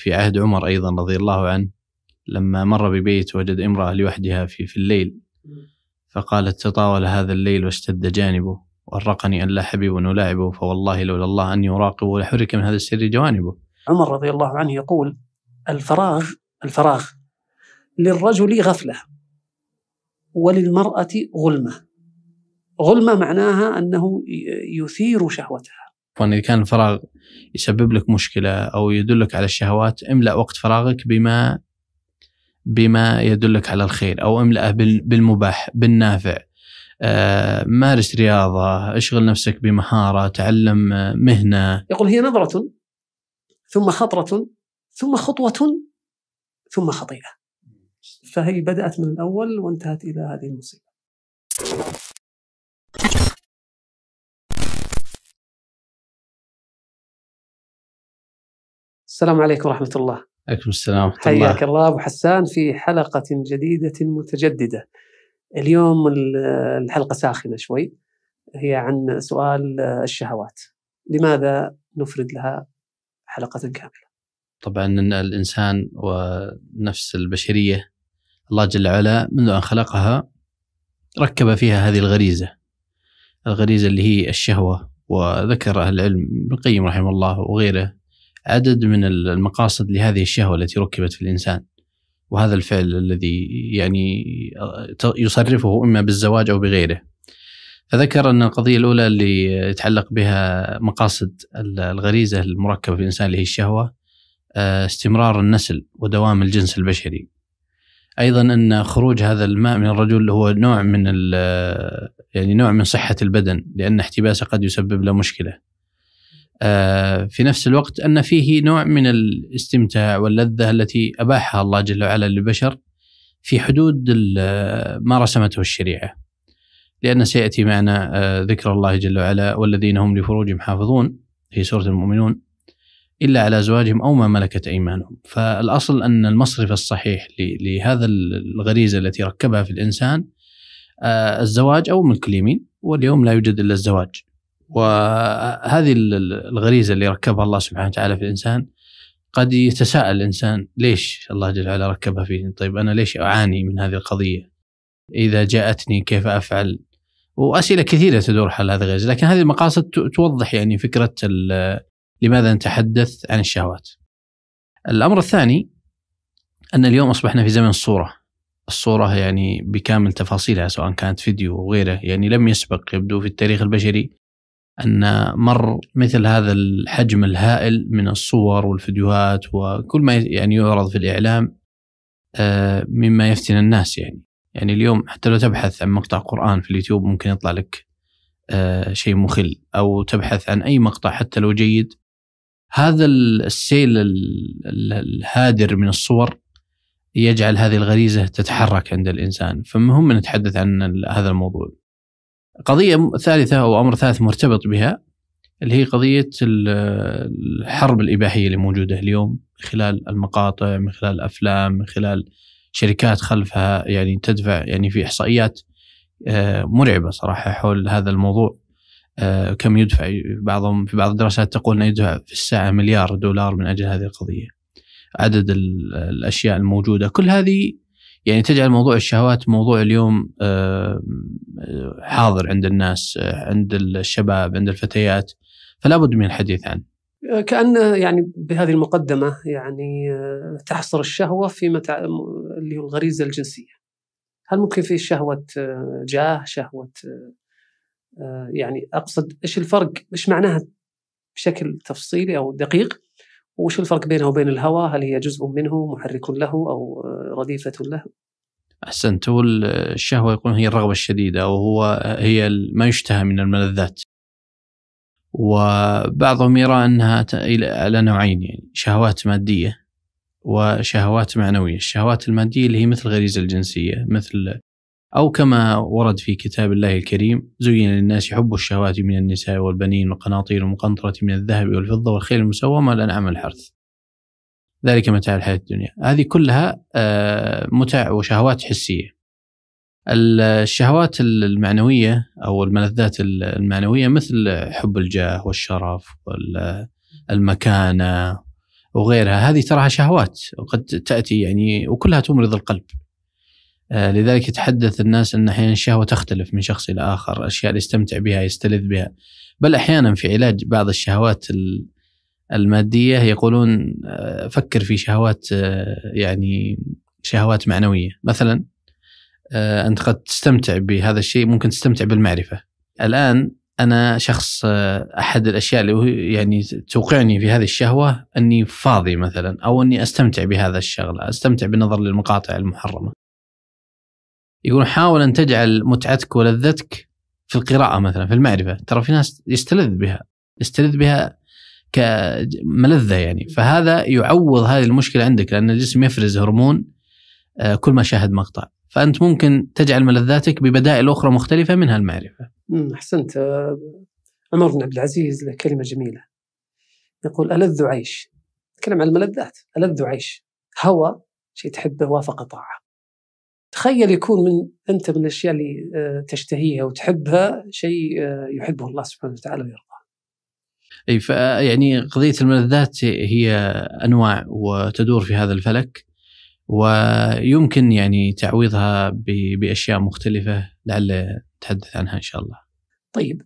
في عهد عمر أيضا رضي الله عنه لما مر ببيت وجد امرأة لوحدها في, في الليل فقالت تطاول هذا الليل واشتد جانبه وأرقني أن لا حبيب ألاعبه فوالله لولا الله أني أراقبه لحرك من هذا السر جوانبه عمر رضي الله عنه يقول الفراغ الفراغ للرجل غفلة وللمرأة غلمة غلمة معناها أنه يثير شهوتها فان اذا كان الفراغ يسبب لك مشكله او يدلك على الشهوات املا وقت فراغك بما بما يدلك على الخير او املاه بالمباح بالنافع آه، مارس رياضه اشغل نفسك بمهاره تعلم آه، مهنه يقول هي نظره ثم خطره ثم خطوه ثم خطيئه فهي بدات من الاول وانتهت الى هذه المصيبه السلام عليكم ورحمة الله عليكم السلام ورحمة الله حياك الله أبو حسان في حلقة جديدة متجددة اليوم الحلقة ساخنة شوي هي عن سؤال الشهوات لماذا نفرد لها حلقة كاملة طبعا أن الإنسان ونفس البشرية الله جل وعلا منذ أن خلقها ركب فيها هذه الغريزة الغريزة اللي هي الشهوة وذكر أهل العلم ابن القيم رحمه الله وغيره عدد من المقاصد لهذه الشهوه التي ركبت في الانسان وهذا الفعل الذي يعني يصرفه اما بالزواج او بغيره فذكر ان القضيه الاولى اللي يتعلق بها مقاصد الغريزه المركبه في الانسان اللي هي الشهوه آه، استمرار النسل ودوام الجنس البشري ايضا ان خروج هذا الماء من الرجل هو نوع من يعني نوع من صحه البدن لان احتباسه قد يسبب له مشكله آه، في نفس الوقت ان فيه نوع من الاستمتاع واللذه التي اباحها الله جل وعلا للبشر في حدود آه، ما رسمته الشريعه. لان سياتي معنا آه، ذكر الله جل وعلا والذين هم لفروجهم حافظون في سوره المؤمنون الا على ازواجهم او ما ملكت ايمانهم، فالاصل ان المصرف الصحيح لهذا الغريزه التي ركبها في الانسان الزواج او ملك اليمين واليوم لا يوجد الا الزواج وهذه الغريزه اللي ركبها الله سبحانه وتعالى في الانسان قد يتساءل الانسان ليش الله جل وعلا ركبها فيه؟ طيب انا ليش اعاني من هذه القضيه؟ اذا جاءتني كيف افعل؟ واسئله كثيره تدور حول هذا الغريزه، لكن هذه المقاصد توضح يعني فكره لماذا نتحدث عن الشهوات. الامر الثاني ان اليوم اصبحنا في زمن الصوره. الصوره يعني بكامل تفاصيلها سواء كانت فيديو وغيره يعني لم يسبق يبدو في التاريخ البشري ان مر مثل هذا الحجم الهائل من الصور والفيديوهات وكل ما يعني يعرض في الاعلام آه، مما يفتن الناس يعني يعني اليوم حتى لو تبحث عن مقطع قران في اليوتيوب ممكن يطلع لك آه، شيء مخل او تبحث عن اي مقطع حتى لو جيد هذا السيل الهادر من الصور يجعل هذه الغريزه تتحرك عند الانسان فمهم نتحدث عن هذا الموضوع قضية ثالثة أو أمر ثالث مرتبط بها اللي هي قضية الحرب الإباحية اللي موجودة اليوم من خلال المقاطع من خلال الأفلام من خلال شركات خلفها يعني تدفع يعني في إحصائيات آه، مرعبة صراحة حول هذا الموضوع آه، كم يدفع بعضهم في بعض الدراسات تقول أنه يدفع في الساعة مليار دولار من أجل هذه القضية عدد الأشياء الموجودة كل هذه يعني تجعل موضوع الشهوات موضوع اليوم آه، آه، حاضر عند الناس آه، عند الشباب عند الفتيات فلا بد من الحديث عنه كأن يعني بهذه المقدمة يعني تحصر الشهوة في متع... اللي هو الغريزة الجنسية هل ممكن في شهوة جاه شهوة يعني أقصد إيش الفرق إيش معناها بشكل تفصيلي أو دقيق وش الفرق بينها وبين الهواء هل هي جزء منه محرك له أو آه، رديفة له أحسنت هو الشهوة يقولون هي الرغبة الشديدة وهو آه، هي ما يشتهى من الملذات وبعضهم يرى أنها على نوعين يعني شهوات مادية وشهوات معنوية الشهوات المادية اللي هي مثل الغريزة الجنسية مثل أو كما ورد في كتاب الله الكريم زين للناس حب الشهوات من النساء والبنين والقناطير المقنطرة من الذهب والفضة والخيل المسومة والأنعام الحرث ذلك متاع الحياة الدنيا هذه كلها آه، متاع وشهوات حسية الشهوات المعنوية أو الملذات المعنوية مثل حب الجاه والشرف والمكانة وغيرها هذه تراها شهوات قد تأتي يعني وكلها تمرض القلب آه، لذلك يتحدث الناس ان احيانا الشهوه تختلف من شخص الى اخر، الاشياء اللي يستمتع بها يستلذ بها، بل احيانا في علاج بعض الشهوات الماديه يقولون آه، فكر في شهوات آه، يعني شهوات معنويه، مثلا انت قد تستمتع بهذا الشيء ممكن تستمتع بالمعرفه. الان انا شخص احد الاشياء اللي يعني توقعني في هذه الشهوه اني فاضي مثلا او اني استمتع بهذا الشغل، استمتع بالنظر للمقاطع المحرمه. يقولون حاول ان تجعل متعتك ولذتك في القراءه مثلا في المعرفه ترى في ناس يستلذ بها يستلذ بها كملذه يعني فهذا يعوض هذه المشكله عندك لان الجسم يفرز هرمون آه، كل ما شاهد مقطع فانت ممكن تجعل ملذاتك ببدائل اخرى مختلفه منها المعرفه. احسنت عمر آه، بن عبد العزيز له كلمه جميله يقول ألذ عيش تكلم عن الملذات ألذ عيش هوى شيء تحبه وافق طاعة تخيل يكون من انت من الاشياء اللي آه، تشتهيها وتحبها شيء آه، يحبه الله سبحانه وتعالى ويرضاه. اي يعني قضيه الملذات هي انواع وتدور في هذا الفلك ويمكن يعني تعويضها باشياء مختلفه لعل نتحدث عنها ان شاء الله. طيب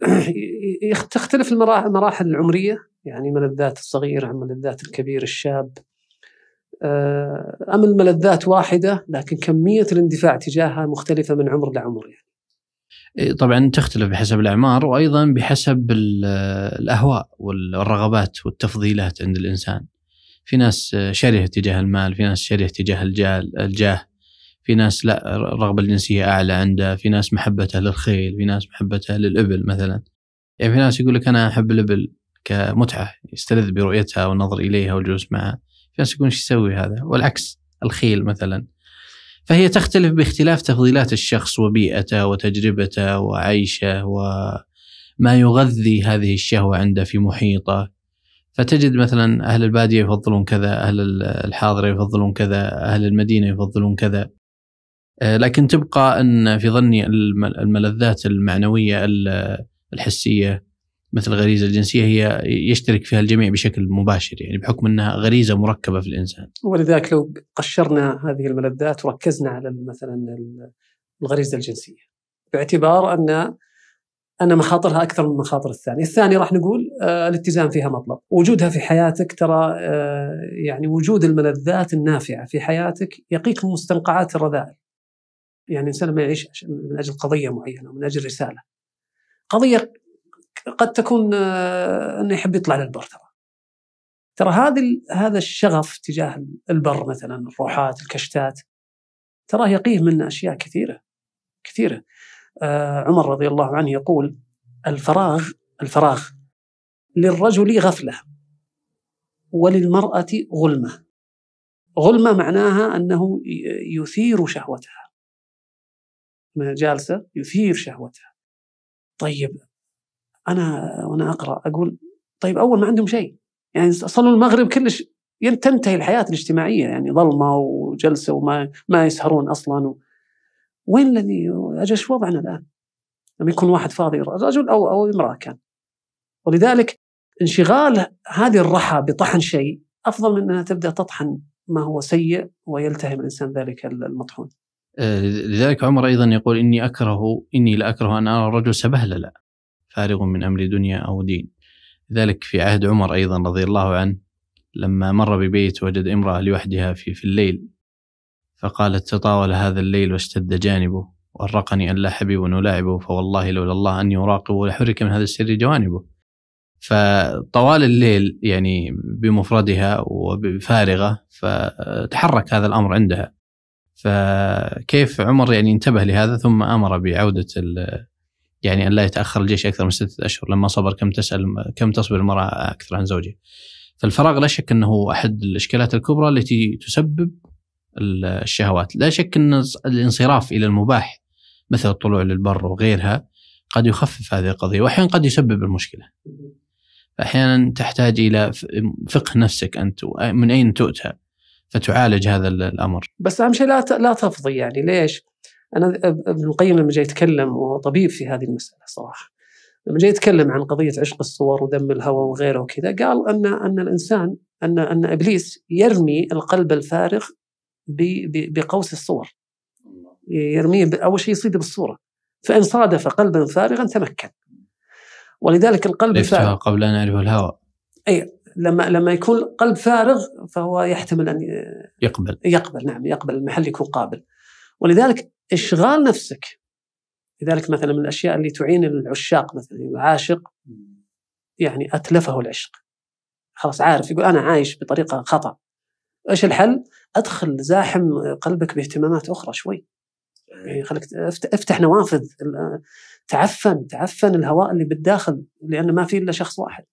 تختلف المراحل العمريه يعني ملذات الصغير عن ملذات الكبير الشاب آه، أم الملذات واحدة لكن كمية الاندفاع تجاهها مختلفة من عمر لعمر يعني. إيه، طبعا تختلف بحسب الاعمار وايضا بحسب الاهواء والرغبات والتفضيلات عند الانسان. في ناس شره تجاه المال، في ناس شره تجاه الجاه، في ناس لا الرغبه الجنسيه اعلى عنده، في ناس محبته للخيل، في ناس محبته للابل مثلا. يعني في ناس يقول لك انا احب الابل كمتعه يستلذ برؤيتها والنظر اليها والجلوس معها. في ناس يقولون ايش يسوي هذا والعكس الخيل مثلا فهي تختلف باختلاف تفضيلات الشخص وبيئته وتجربته وعيشه وما يغذي هذه الشهوه عنده في محيطه فتجد مثلا اهل الباديه يفضلون كذا اهل الحاضره يفضلون كذا اهل المدينه يفضلون كذا آه، لكن تبقى ان في ظني الملذات المعنويه الحسيه مثل الغريزه الجنسيه هي يشترك فيها الجميع بشكل مباشر يعني بحكم انها غريزه مركبه في الانسان. ولذلك لو قشرنا هذه الملذات وركزنا على مثلا الغريزه الجنسيه باعتبار ان ان مخاطرها اكثر من مخاطر الثانية الثاني راح نقول آه، الاتزان فيها مطلب، وجودها في حياتك ترى آه، يعني وجود الملذات النافعه في حياتك يقيك من مستنقعات الرذائل. يعني الانسان ما يعيش من اجل قضيه معينه من اجل رساله. قضيه قد تكون آه، انه يحب يطلع للبر ترى ترى هذه هذا الشغف تجاه البر مثلا الروحات الكشتات تراه يقيه من اشياء كثيره كثيره آه عمر رضي الله عنه يقول الفراغ الفراغ للرجل غفله وللمراه غلمه غلمه معناها انه يثير شهوتها جالسه يثير شهوتها طيب انا وانا اقرا اقول طيب اول ما عندهم شيء يعني صلوا المغرب كلش يعني تنتهي الحياه الاجتماعيه يعني ظلمه وجلسه وما ما يسهرون اصلا و... وين الذي اجل شو وضعنا الان؟ لما يكون واحد فاضي رجل او او امراه كان ولذلك انشغال هذه الرحى بطحن شيء افضل من انها تبدا تطحن ما هو سيء ويلتهم الانسان ذلك المطحون. آه، لذلك عمر ايضا يقول اني اكره اني لا اكره ان ارى الرجل سبهللا فارغ من أمر دنيا أو دين ذلك في عهد عمر أيضا رضي الله عنه لما مر ببيت وجد امرأة لوحدها في, في الليل فقالت تطاول هذا الليل واشتد جانبه وأرقني أن لا حبيب ألاعبه فوالله لولا الله أني أراقبه لحرك من هذا السر جوانبه فطوال الليل يعني بمفردها وفارغة فتحرك هذا الأمر عندها فكيف عمر يعني انتبه لهذا ثم أمر بعودة يعني ان لا يتاخر الجيش اكثر من سته اشهر لما صبر كم تسال كم تصبر المراه اكثر عن زوجها. فالفراغ لا شك انه احد الاشكالات الكبرى التي تسبب الشهوات، لا شك ان الانصراف الى المباح مثل الطلوع للبر وغيرها قد يخفف هذه القضيه واحيانا قد يسبب المشكله. فاحيانا تحتاج الى فقه نفسك انت من اين تؤتى فتعالج هذا الامر. بس اهم شيء لا لا تفضي يعني ليش؟ انا ابن القيم لما جاي يتكلم وهو طبيب في هذه المساله صراحه لما جاي يتكلم عن قضيه عشق الصور ودم الهوى وغيره وكذا قال ان ان الانسان ان ان ابليس يرمي القلب الفارغ بقوس الصور يرميه اول شيء يصيده بالصوره فان صادف قلبا فارغا تمكن ولذلك القلب الفارغ قبل ان يعرف الهوى اي لما لما يكون قلب فارغ فهو يحتمل ان يقبل يقبل نعم يقبل المحل يكون قابل ولذلك اشغال نفسك لذلك مثلا من الاشياء اللي تعين العشاق مثلا العاشق يعني اتلفه العشق خلاص عارف يقول انا عايش بطريقه خطا ايش الحل؟ ادخل زاحم قلبك باهتمامات اخرى شوي يعني خليك افتح نوافذ تعفن تعفن الهواء اللي بالداخل لان ما في الا شخص واحد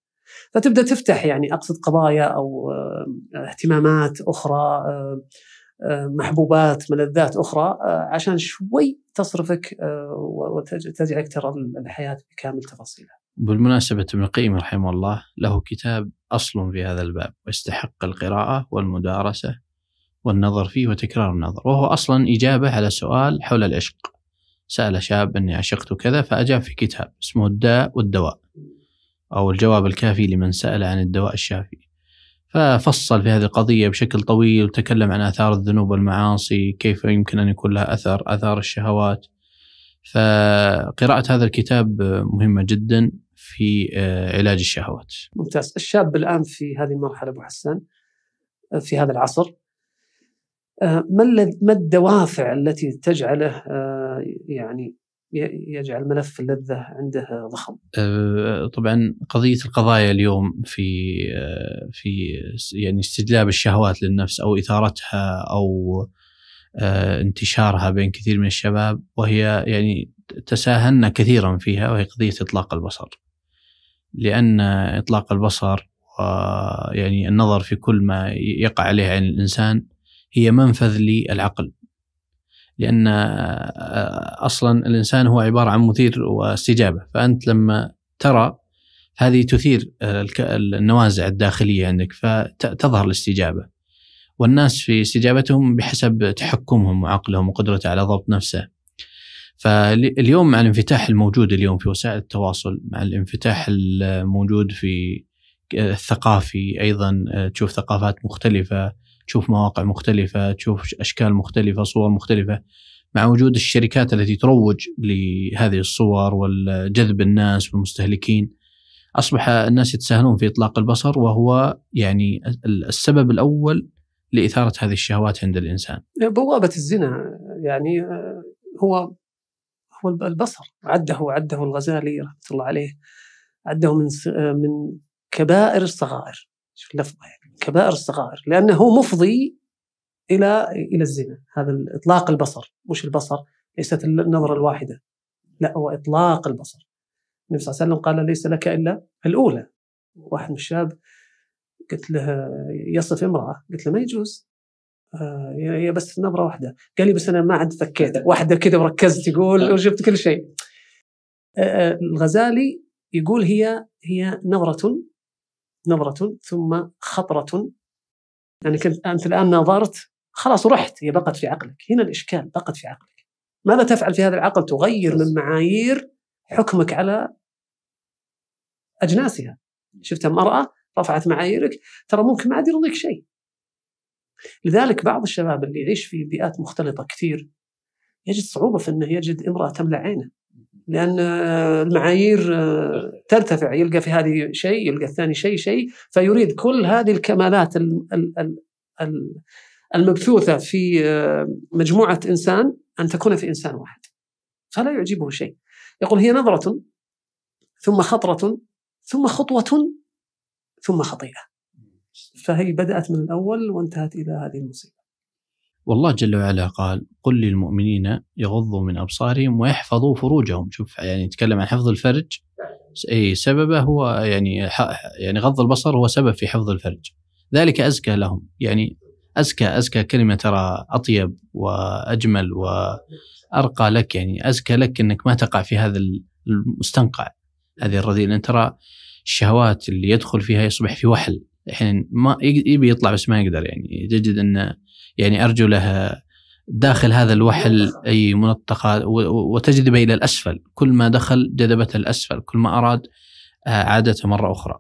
فتبدا تفتح يعني اقصد قضايا او آه، اهتمامات اخرى آه، محبوبات ملذات اخرى آه، عشان شوي تصرفك آه، وتجعلك ترى الحياه بكامل تفاصيلها. بالمناسبه ابن القيم رحمه الله له كتاب اصل في هذا الباب ويستحق القراءه والمدارسه والنظر فيه وتكرار النظر وهو اصلا اجابه على سؤال حول العشق. سال شاب اني عشقت كذا فاجاب في كتاب اسمه الداء والدواء او الجواب الكافي لمن سال عن الدواء الشافي. ففصل في هذه القضية بشكل طويل وتكلم عن آثار الذنوب والمعاصي كيف يمكن أن يكون لها أثر آثار الشهوات فقراءة هذا الكتاب مهمة جدا في آه، علاج الشهوات ممتاز الشاب الآن في هذه المرحلة أبو حسان آه، في هذا العصر آه، ما ما الدوافع التي تجعله يعني يجعل ملف اللذة عنده ضخم أه، طبعا قضية القضايا اليوم في في يعني استجلاب الشهوات للنفس أو إثارتها أو أه، انتشارها بين كثير من الشباب وهي يعني تساهلنا كثيرا فيها وهي قضية إطلاق البصر لأن إطلاق البصر ويعني النظر في كل ما يقع عليه عين الإنسان هي منفذ للعقل لان آه، آه، اصلا الانسان هو عباره عن مثير واستجابه فانت لما ترى هذه تثير آه، النوازع الداخليه عندك فتظهر الاستجابه والناس في استجابتهم بحسب تحكمهم وعقلهم وقدرته على ضبط نفسه فاليوم مع الانفتاح الموجود اليوم في وسائل التواصل مع الانفتاح الموجود في الثقافي ايضا تشوف ثقافات مختلفه تشوف مواقع مختلفه تشوف اشكال مختلفه صور مختلفه مع وجود الشركات التي تروج لهذه الصور والجذب الناس والمستهلكين اصبح الناس يتساهلون في اطلاق البصر وهو يعني السبب الاول لاثاره هذه الشهوات عند الانسان. بوابه الزنا يعني آه، هو هو البصر عده عده الغزالي رحمه الله عليه عده من آه، من كبائر الصغائر شوف اللفظه يعني كبائر الصغائر لأنه مفضي إلى إلى الزنا هذا إطلاق البصر مش البصر ليست النظرة الواحدة لا هو إطلاق البصر النبي صلى الله عليه وسلم قال ليس لك إلا الأولى واحد من الشباب قلت له يصف امرأة قلت له ما يجوز آه، هي بس نبرة واحدة قال لي بس أنا ما عاد فكيت واحدة كذا وركزت يقول وجبت كل شيء آه، آه، الغزالي يقول هي هي نظرة نظرة ثم خطرة يعني كنت أنت الآن ناظرت خلاص رحت هي بقت في عقلك هنا الإشكال بقت في عقلك ماذا تفعل في هذا العقل تغير من معايير حكمك على أجناسها نعم. شفت امرأة رفعت معاييرك ترى ممكن ما عاد يرضيك شيء لذلك بعض الشباب اللي يعيش في بيئات مختلطة كثير يجد صعوبة في أنه يجد امرأة تملأ عينه لان آه، المعايير آه، ترتفع يلقى في هذه شيء يلقى الثاني شيء شيء فيريد كل هذه الكمالات المبثوثه في آه، مجموعه انسان ان تكون في انسان واحد فلا يعجبه شيء يقول هي نظره ثم خطره ثم خطوه ثم خطيئه فهي بدات من الاول وانتهت الى هذه المصيبه والله جل وعلا قال قل للمؤمنين يغضوا من أبصارهم ويحفظوا فروجهم شوف يعني يتكلم عن حفظ الفرج أي سببه هو يعني يعني غض البصر هو سبب في حفظ الفرج ذلك أزكى لهم يعني أزكى أزكى كلمة ترى أطيب وأجمل وأرقى لك يعني أزكى لك أنك ما تقع في هذا المستنقع هذه الرذيلة لأن ترى الشهوات اللي يدخل فيها يصبح في وحل الحين ما يبي يطلع بس ما يقدر يعني تجد انه يعني أرجو لها داخل هذا الوحل أي منطقة وتجذب إلى الأسفل كل ما دخل جذبته الأسفل كل ما أراد آه، عادته مرة أخرى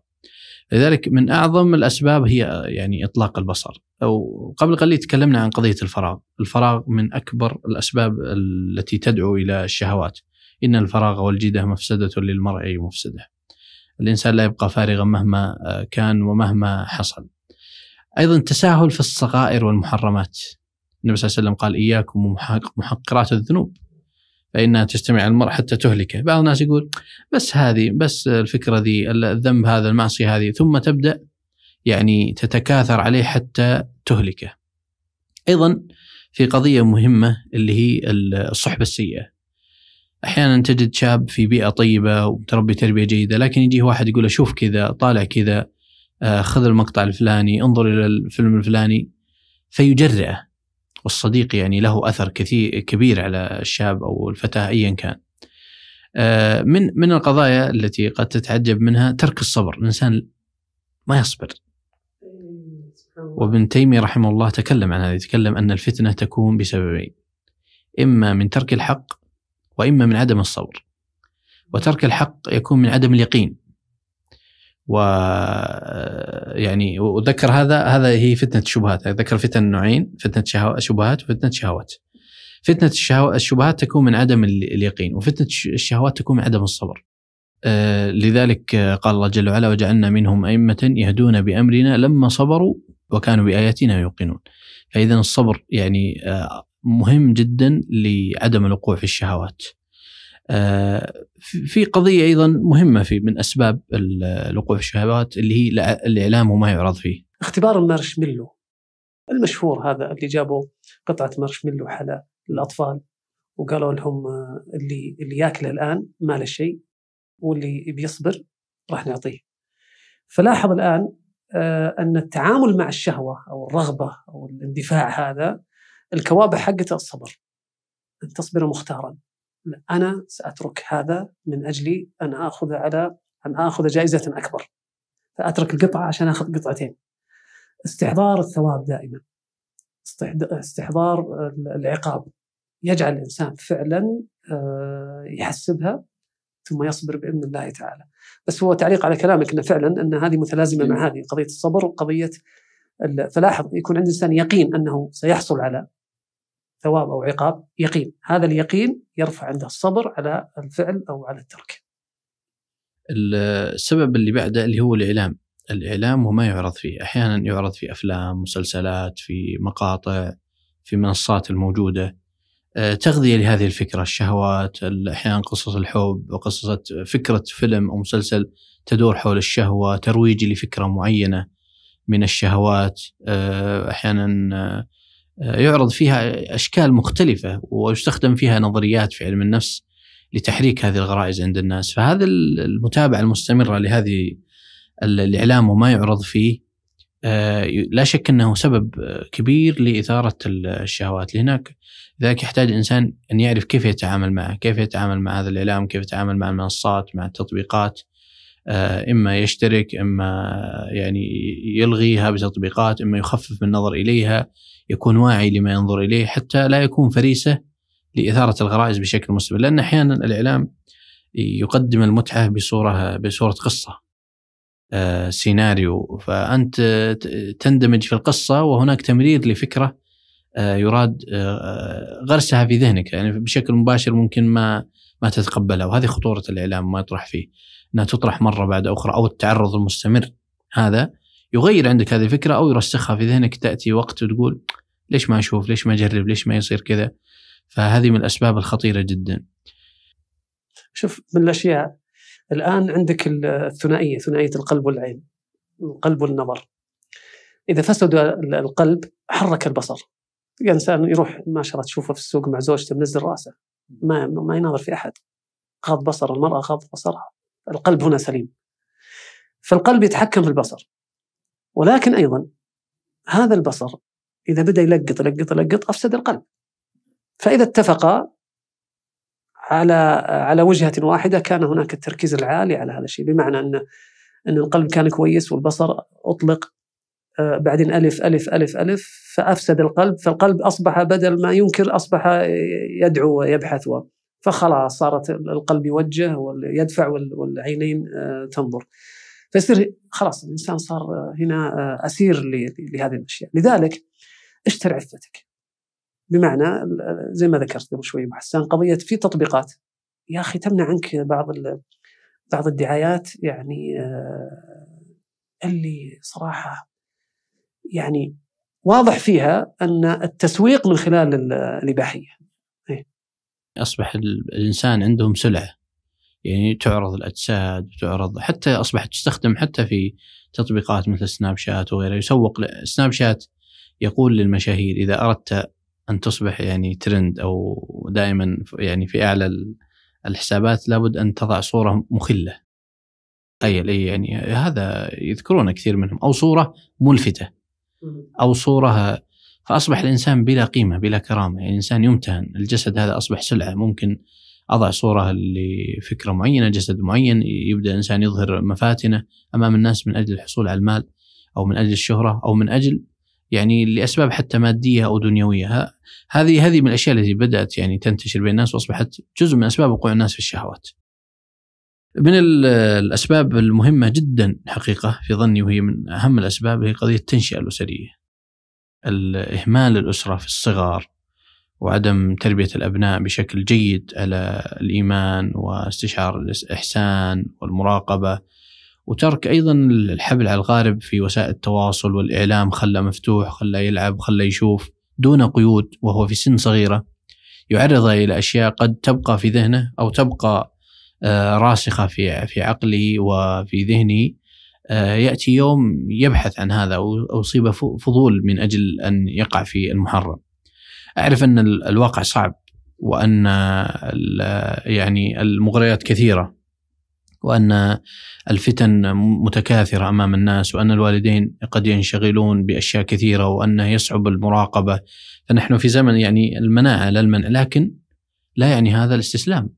لذلك من أعظم الأسباب هي آه، يعني إطلاق البصر أو قبل قليل تكلمنا عن قضية الفراغ الفراغ من أكبر الأسباب التي تدعو إلى الشهوات إن الفراغ والجدة مفسدة للمرء مفسدة الإنسان لا يبقى فارغا مهما آه، كان ومهما حصل ايضا تساهل في الصغائر والمحرمات النبي صلى الله عليه وسلم قال اياكم ومحقرات الذنوب فانها تجتمع على المرء حتى تهلكه بعض الناس يقول بس هذه بس الفكره ذي الذنب هذا المعصيه هذه ثم تبدا يعني تتكاثر عليه حتى تهلكه ايضا في قضيه مهمه اللي هي الصحبه السيئه احيانا تجد شاب في بيئه طيبه ومتربي تربيه جيده لكن يجيه واحد يقول له شوف كذا طالع كذا آه، خذ المقطع الفلاني انظر إلى الفيلم الفلاني فيجرئه والصديق يعني له أثر كثير كبير على الشاب أو الفتاة أيا كان آه، من من القضايا التي قد تتعجب منها ترك الصبر الإنسان ما يصبر وابن تيمية رحمه الله تكلم عن هذا يتكلم أن الفتنة تكون بسببين إما من ترك الحق وإما من عدم الصبر وترك الحق يكون من عدم اليقين و آه، يعني وذكر هذا هذا هي فتنه الشبهات ذكر فتن نوعين فتنه شبهات وفتنه شهوات فتنه الشهو... الشبهات تكون من عدم اليقين وفتنه الشهوات تكون من عدم الصبر آه لذلك قال الله جل وعلا وجعلنا منهم ائمه يهدون بامرنا لما صبروا وكانوا باياتنا يوقنون فاذا الصبر يعني آه مهم جدا لعدم الوقوع في الشهوات آه، في قضية أيضا مهمة في من أسباب الوقوع في الشهوات اللي هي الإعلام وما يعرض فيه اختبار المارشميلو المشهور هذا اللي جابوا قطعة مارشميلو حلا الأطفال وقالوا لهم آه، اللي اللي ياكله الآن ما له شيء واللي بيصبر راح نعطيه فلاحظ الآن آه، أن التعامل مع الشهوة أو الرغبة أو الاندفاع هذا الكوابح حقته الصبر أن تصبر مختارا أنا سأترك هذا من أجل أن آخذ على أن آخذ جائزة أكبر فأترك القطعة عشان آخذ قطعتين استحضار الثواب دائما استحضار العقاب يجعل الإنسان فعلا آه، يحسبها ثم يصبر باذن الله تعالى. بس هو تعليق على كلامك انه فعلا ان هذه متلازمه مع إيه. هذه قضيه الصبر وقضيه فلاحظ يكون عند الانسان يقين انه سيحصل على ثواب او عقاب يقين هذا اليقين يرفع عنده الصبر على الفعل او على الترك السبب اللي بعده اللي هو الاعلام الاعلام وما يعرض فيه احيانا يعرض في افلام مسلسلات في مقاطع في منصات الموجوده آه، تغذيه لهذه الفكره الشهوات احيانا قصص الحب وقصص فكره فيلم او مسلسل تدور حول الشهوه ترويج لفكره معينه من الشهوات آه، احيانا آه، آه، يعرض فيها اشكال مختلفه ويستخدم فيها نظريات في علم النفس لتحريك هذه الغرائز عند الناس فهذا المتابعه المستمره لهذه الاعلام وما يعرض فيه آه، لا شك انه سبب كبير لاثاره الشهوات لهناك لذلك يحتاج الانسان ان يعرف كيف يتعامل معه، كيف يتعامل مع هذا الاعلام، كيف يتعامل مع المنصات، مع التطبيقات آه، اما يشترك اما يعني يلغيها بتطبيقات، اما يخفف من النظر اليها يكون واعي لما ينظر اليه حتى لا يكون فريسه لاثاره الغرائز بشكل مستمر لان احيانا الاعلام يقدم المتعه بصوره بصوره قصه آه، سيناريو فانت تندمج في القصه وهناك تمرير لفكره آه، يراد آه، غرسها في ذهنك يعني بشكل مباشر ممكن ما ما تتقبلها وهذه خطوره الاعلام ما يطرح فيه انها تطرح مره بعد اخرى او التعرض المستمر هذا يغير عندك هذه الفكره او يرسخها في ذهنك تاتي وقت وتقول ليش ما أشوف ليش ما أجرب ليش ما يصير كذا فهذه من الأسباب الخطيرة جدا شوف من الأشياء الآن عندك الثنائية ثنائية القلب والعين القلب والنظر إذا فسد القلب حرك البصر يعني الإنسان يروح ما شاء الله تشوفه في السوق مع زوجته منزل راسه ما ما يناظر في أحد غض بصر المرأة غض بصرها القلب هنا سليم فالقلب يتحكم في البصر ولكن أيضا هذا البصر إذا بدأ يلقط يلقط يلقط أفسد القلب فإذا اتفقا على على وجهة واحدة كان هناك التركيز العالي على هذا الشيء بمعنى أن أن القلب كان كويس والبصر أطلق آه، بعدين ألف ألف ألف ألف فأفسد القلب فالقلب أصبح بدل ما ينكر أصبح يدعو ويبحث و فخلاص صارت القلب يوجه ويدفع والعينين آه، تنظر فيصير خلاص الإنسان صار هنا آه، أسير لهذه الأشياء لذلك اشتر عفتك بمعنى زي ما ذكرت قبل شوي حسان قضيه في تطبيقات يا اخي تمنع عنك بعض بعض الدعايات يعني آه، اللي صراحه يعني واضح فيها ان التسويق من خلال الاباحيه إيه؟ اصبح الانسان عندهم سلعه يعني تعرض الاجساد وتعرض حتى اصبحت تستخدم حتى في تطبيقات مثل سناب شات وغيره يسوق سناب شات يقول للمشاهير اذا اردت ان تصبح يعني ترند او دائما يعني في اعلى الحسابات لابد ان تضع صوره مخله اي يعني هذا يذكرونه كثير منهم او صوره ملفته او صوره فاصبح الانسان بلا قيمه بلا كرامه يعني الانسان يمتهن الجسد هذا اصبح سلعه ممكن اضع صوره لفكره معينه جسد معين يبدا الانسان يظهر مفاتنه امام الناس من اجل الحصول على المال او من اجل الشهره او من اجل يعني لاسباب حتى ماديه او دنيويه هذه هذه من الاشياء التي بدات يعني تنتشر بين الناس واصبحت جزء من اسباب وقوع الناس في الشهوات. من الاسباب المهمه جدا حقيقه في ظني وهي من اهم الاسباب هي قضيه التنشئه الاسريه. الاهمال الاسره في الصغر وعدم تربيه الابناء بشكل جيد على الايمان واستشعار الاحسان والمراقبه وترك ايضا الحبل على الغارب في وسائل التواصل والاعلام خلى مفتوح خلى يلعب خلى يشوف دون قيود وهو في سن صغيره يعرضه الى اشياء قد تبقى في ذهنه او تبقى آه، راسخه في في عقله وفي ذهنه آه، ياتي يوم يبحث عن هذا ويصيبه فضول من اجل ان يقع في المحرم. اعرف ان الواقع صعب وان يعني المغريات كثيره وأن الفتن متكاثرة أمام الناس وأن الوالدين قد ينشغلون بأشياء كثيرة وأن يصعب المراقبة فنحن في زمن يعني المناعة لا المنع لكن لا يعني هذا الاستسلام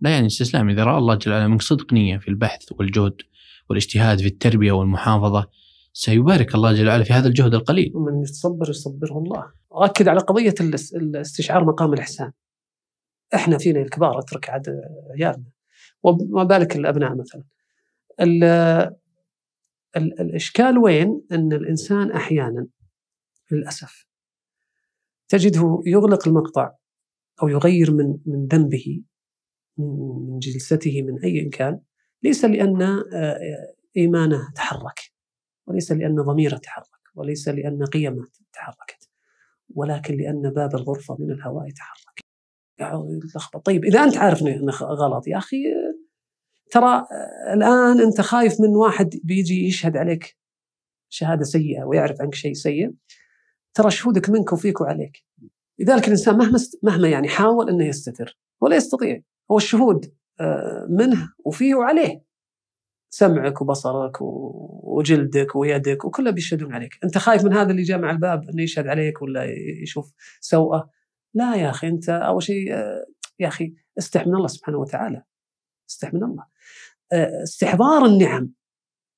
لا يعني الاستسلام إذا رأى الله جل وعلا منك صدق نية في البحث والجهد والاجتهاد في التربية والمحافظة سيبارك الله جل وعلا في هذا الجهد القليل من يتصبر يصبره الله أؤكد على قضية الاستشعار مقام الإحسان احنا فينا الكبار اترك عاد عيالنا وما بالك الابناء مثلا الـ الـ الاشكال وين ان الانسان احيانا للاسف تجده يغلق المقطع او يغير من من ذنبه من جلسته من اي كان ليس لان آه، ايمانه تحرك وليس لان ضميره تحرك وليس لان قيمه تحركت ولكن لان باب الغرفه من الهواء تحرك طيب اذا انت عارف انه غلط يا اخي ترى آه، الان انت خايف من واحد بيجي يشهد عليك شهاده سيئه ويعرف عنك شيء سيء ترى شهودك منك وفيك وعليك لذلك الانسان مهما مهما يعني حاول انه يستتر ولا يستطيع هو الشهود آه، منه وفيه وعليه سمعك وبصرك وجلدك ويدك وكله بيشهدون عليك انت خايف من هذا اللي جاء مع الباب انه يشهد عليك ولا يشوف سوءه لا يا اخي انت اول شيء آه، يا اخي استح من الله سبحانه وتعالى استح من الله آه، استحضار النعم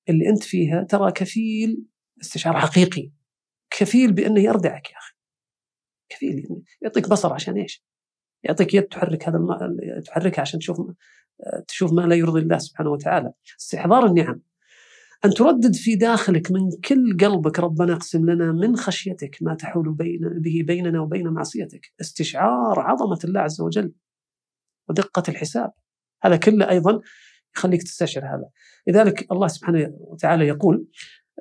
اللي انت فيها ترى كفيل استشعار حقيقي كفيل بانه يردعك يا اخي كفيل يعني. يعطيك بصر عشان ايش؟ يعطيك يد تحرك هذا تحركها عشان تشوف آه، تشوف ما لا يرضي الله سبحانه وتعالى استحضار النعم أن تردد في داخلك من كل قلبك ربنا اقسم لنا من خشيتك ما تحول بين به بيننا وبين معصيتك استشعار عظمة الله عز وجل ودقة الحساب هذا كله أيضا يخليك تستشعر هذا لذلك الله سبحانه وتعالى يقول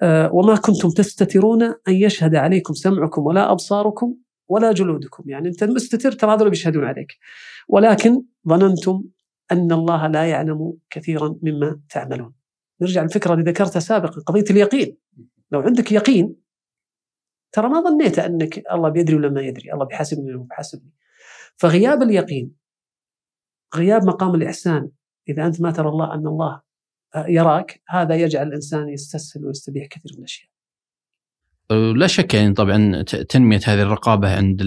آه، وما كنتم تستترون أن يشهد عليكم سمعكم ولا أبصاركم ولا جلودكم يعني أنت مستتر ترى هذول بيشهدون عليك ولكن ظننتم أن الله لا يعلم كثيرا مما تعملون نرجع للفكره اللي ذكرتها سابقا قضيه اليقين لو عندك يقين ترى ما ظنيت انك الله بيدري ولا ما يدري الله بيحاسبني ولا ما بيحاسبني فغياب اليقين غياب مقام الاحسان اذا انت ما ترى الله ان الله يراك هذا يجعل الانسان يستسهل ويستبيح كثير من الاشياء لا شك يعني طبعا تنميه هذه الرقابه عند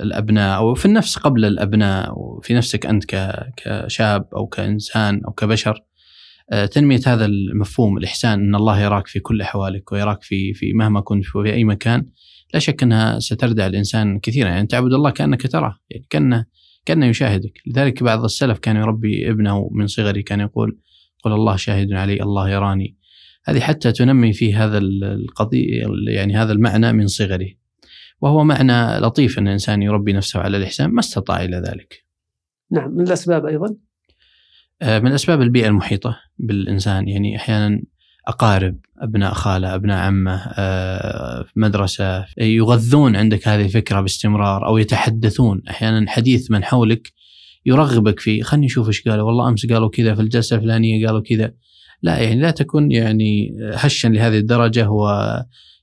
الابناء او في النفس قبل الابناء وفي نفسك انت كشاب او كانسان او كبشر آه، تنميه هذا المفهوم الاحسان ان الله يراك في كل احوالك ويراك في في مهما كنت وفي اي مكان لا شك انها ستردع الانسان كثيرا يعني تعبد الله كانك تراه يعني كانه كانه يشاهدك لذلك بعض السلف كان يربي ابنه من صغره كان يقول قل الله شاهد علي الله يراني هذه حتى تنمي في هذا القضية يعني هذا المعنى من صغره وهو معنى لطيف أن الإنسان يربي نفسه على الإحسان ما استطاع إلى ذلك نعم من الأسباب أيضا آه، من اسباب البيئه المحيطه بالانسان يعني احيانا اقارب ابناء خاله ابناء عمه آه، مدرسه يغذون عندك هذه الفكره باستمرار او يتحدثون احيانا حديث من حولك يرغبك في خلني اشوف ايش قالوا والله امس قالوا كذا في الجلسه الفلانيه قالوا كذا لا يعني لا تكن يعني هشا لهذه الدرجه و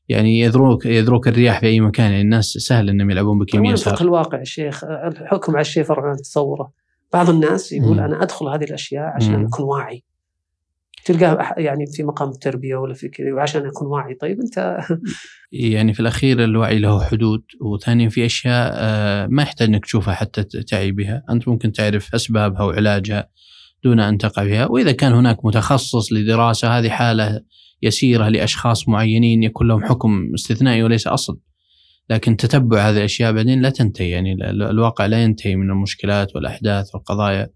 يعني يذروك يذروك الرياح في اي مكان يعني الناس سهل انهم يلعبون بك يمين وفق الواقع شيخ الحكم على الشيء فرع عن تصوره بعض الناس يقول انا ادخل هذه الاشياء عشان اكون واعي تلقاه يعني في مقام التربيه ولا في كذا وعشان اكون واعي طيب انت يعني في الاخير الوعي له حدود وثانيا في اشياء آه، ما يحتاج انك تشوفها حتى تعي بها انت ممكن تعرف اسبابها وعلاجها دون ان تقع بها واذا كان هناك متخصص لدراسه هذه حاله يسيره لاشخاص معينين يكون لهم حكم استثنائي وليس اصل لكن تتبع هذه الاشياء بعدين لا تنتهي يعني الواقع لا ينتهي من المشكلات والاحداث والقضايا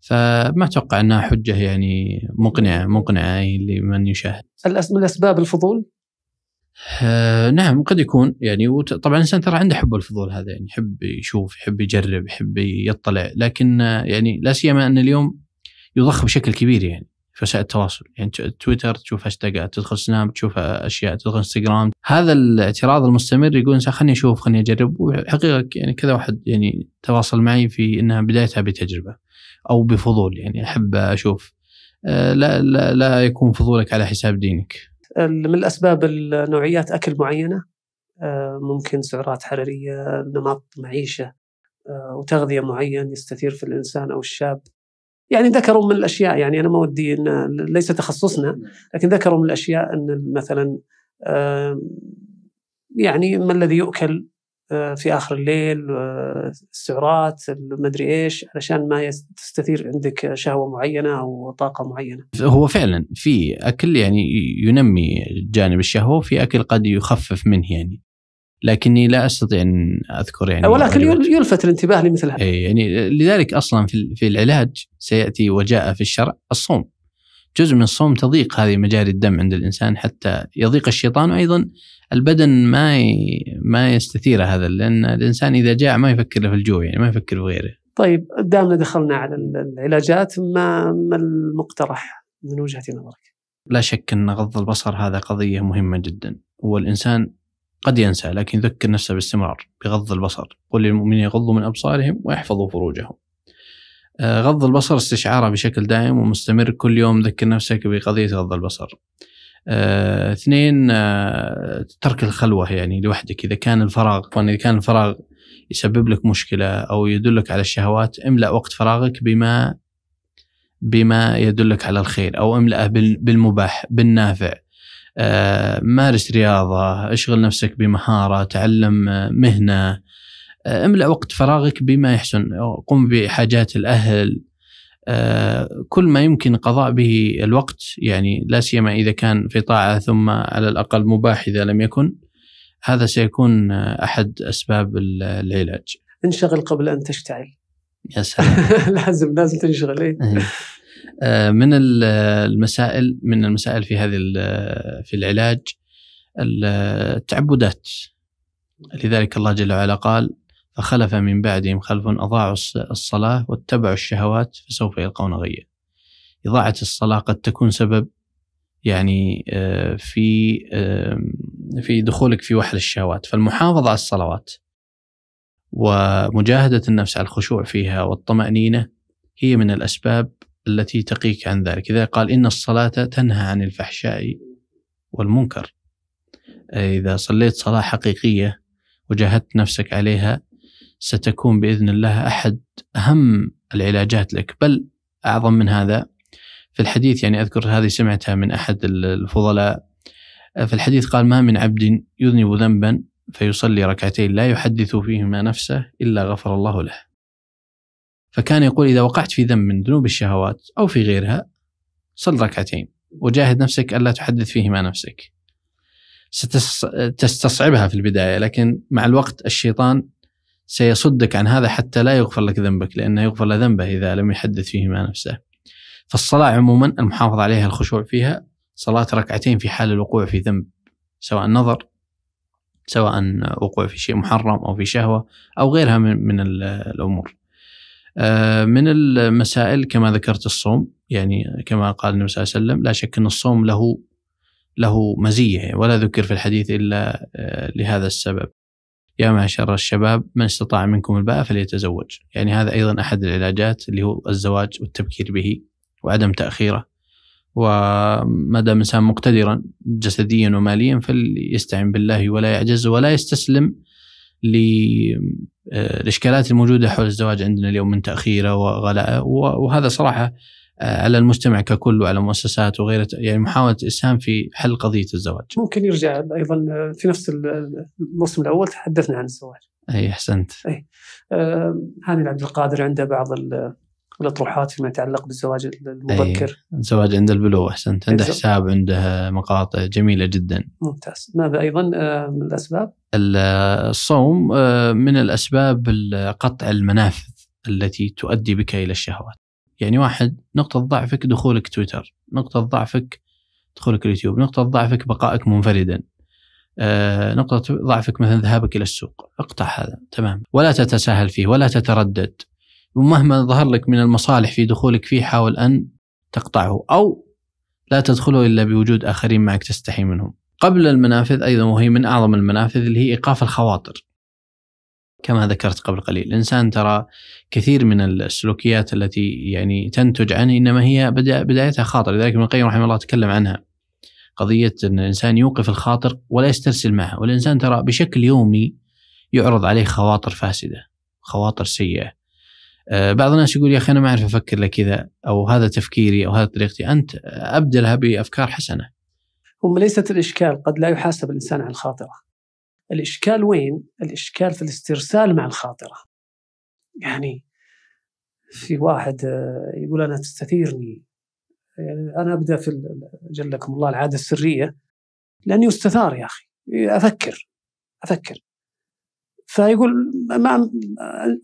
فما اتوقع انها حجه يعني مقنعه مقنعه لمن يشاهد. من الاسباب الفضول؟ آه نعم قد يكون يعني طبعا الانسان ترى عنده حب الفضول هذا يعني يحب يشوف يحب يجرب يحب يطلع لكن آه، يعني لا سيما ان اليوم يضخ بشكل كبير يعني في وسائل التواصل يعني تويتر تشوف هاشتاقات تدخل سناب تشوف اشياء تدخل انستغرام هذا الاعتراض المستمر يقول خلني اشوف خلني اجرب وحقيقه يعني كذا واحد يعني تواصل معي في انها بدايتها بتجربه او بفضول يعني احب اشوف آه، لا لا لا يكون فضولك على حساب دينك من الاسباب نوعيات اكل معينه آه، ممكن سعرات حراريه نمط معيشه آه، وتغذيه معين يستثير في الانسان او الشاب يعني ذكروا من الاشياء يعني انا ما ودي ان ليس تخصصنا لكن ذكروا من الاشياء ان مثلا يعني ما الذي يؤكل آه، في اخر الليل آه، السعرات المدري ايش علشان ما تستثير عندك شهوه معينه او طاقه معينه. هو فعلا في اكل يعني ينمي جانب الشهوه وفي اكل قد يخفف منه يعني لكني لا استطيع ان اذكر يعني ولكن يلفت الانتباه لمثل هذا اي يعني لذلك اصلا في في العلاج سياتي وجاء في الشرع الصوم جزء من الصوم تضيق هذه مجاري الدم عند الانسان حتى يضيق الشيطان وايضا البدن ما ي... ما يستثير هذا لان الانسان اذا جاع ما يفكر في الجوع يعني ما يفكر في غيره. طيب دامنا دخلنا على العلاجات ما ما المقترح من وجهه نظرك؟ لا شك ان غض البصر هذا قضيه مهمه جدا والانسان قد ينسى لكن يذكر نفسه باستمرار بغض البصر قل للمؤمنين يغضوا من أبصارهم ويحفظوا فروجهم آه، غض البصر استشعاره بشكل دائم ومستمر كل يوم ذكر نفسك بقضية غض البصر آه، اثنين آه، ترك الخلوة يعني لوحدك إذا كان الفراغ وأن إذا كان الفراغ يسبب لك مشكلة أو يدلك على الشهوات املأ وقت فراغك بما بما يدلك على الخير أو املأه بالمباح بالنافع آه، مارس رياضه اشغل نفسك بمهاره تعلم آه، مهنه آه، املا وقت فراغك بما يحسن قم بحاجات الاهل كل ما يمكن قضاء به الوقت يعني لا سيما اذا كان في طاعه ثم على الاقل مباح اذا لم يكن هذا سيكون احد اسباب العلاج انشغل قبل ان تشتعل يا سلام لازم لازم تنشغل إيه؟, إيه. آه، من المسائل من المسائل في هذه في العلاج التعبدات لذلك الله جل وعلا قال فخلف من بعدهم خلف أضاعوا الصلاة واتبعوا الشهوات فسوف يلقون غيا إضاعة الصلاة قد تكون سبب يعني آه، في في دخولك في وحل الشهوات فالمحافظة على الصلوات ومجاهدة النفس على الخشوع فيها والطمأنينة هي من الأسباب التي تقيك عن ذلك إذا قال إن الصلاة تنهى عن الفحشاء والمنكر إذا صليت صلاة حقيقية وجاهدت نفسك عليها ستكون بإذن الله أحد أهم العلاجات لك بل أعظم من هذا في الحديث يعني أذكر هذه سمعتها من أحد الفضلاء في الحديث قال ما من عبد يذنب ذنبا فيصلي ركعتين لا يحدث فيهما نفسه إلا غفر الله له فكان يقول إذا وقعت في ذنب من ذنوب الشهوات أو في غيرها صل ركعتين وجاهد نفسك ألا تحدث فيهما نفسك ستستصعبها في البداية لكن مع الوقت الشيطان سيصدك عن هذا حتى لا يغفر لك ذنبك لأنه يغفر له ذنبه إذا لم يحدث فيهما نفسه فالصلاة عموما المحافظة عليها الخشوع فيها صلاة ركعتين في حال الوقوع في ذنب سواء نظر سواء وقوع في شيء محرم أو في شهوة أو غيرها من الأمور آه، من المسائل كما ذكرت الصوم يعني كما قال النبي صلى الله عليه وسلم لا شك أن الصوم له له مزية يعني ولا ذكر في الحديث إلا آه، لهذا السبب يا معشر الشباب من استطاع منكم الباء فليتزوج يعني هذا أيضا أحد العلاجات اللي هو الزواج والتبكير به وعدم تأخيره وما دام الإنسان مقتدرا جسديا وماليا فليستعن بالله ولا يعجز ولا يستسلم آه، الاشكالات الموجوده حول الزواج عندنا اليوم من تاخيره وغلاء وهذا صراحه آه، على المجتمع ككل وعلى المؤسسات وغيره يعني محاوله اسهام في حل قضيه الزواج. ممكن يرجع ايضا آه، في نفس الموسم الاول تحدثنا عن الزواج. اي احسنت. اي هاني عبد القادر عنده بعض ال الاطروحات فيما يتعلق بالزواج المبكر إيه، الزواج عند البلوغ احسنت عنده حساب عنده مقاطع جميله جدا ممتاز ماذا ايضا آه، من الاسباب الصوم آه، من الاسباب قطع المنافذ التي تؤدي بك الى الشهوات يعني واحد نقطه ضعفك دخولك تويتر نقطه ضعفك دخولك اليوتيوب نقطه ضعفك بقائك منفردا آه، نقطة ضعفك مثلا ذهابك إلى السوق اقطع هذا تمام ولا تتساهل فيه ولا تتردد ومهما ظهر لك من المصالح في دخولك فيه حاول أن تقطعه أو لا تدخله إلا بوجود آخرين معك تستحي منهم قبل المنافذ أيضا وهي من أعظم المنافذ اللي هي إيقاف الخواطر كما ذكرت قبل قليل الإنسان ترى كثير من السلوكيات التي يعني تنتج عنه إنما هي بدايتها خاطر لذلك ابن القيم رحمه الله تكلم عنها قضية أن الإنسان يوقف الخاطر ولا يسترسل معه والإنسان ترى بشكل يومي يعرض عليه خواطر فاسدة خواطر سيئة آه، بعض الناس يقول يا اخي انا ما اعرف افكر لك كذا او هذا تفكيري او هذا طريقتي انت ابدلها بافكار حسنه هم ليست الاشكال قد لا يحاسب الانسان على الخاطره الاشكال وين الاشكال في الاسترسال مع الخاطره يعني في واحد آه، يقول انا تستثيرني يعني انا ابدا في جلكم الله العاده السريه لاني استثار يا اخي افكر افكر فيقول ما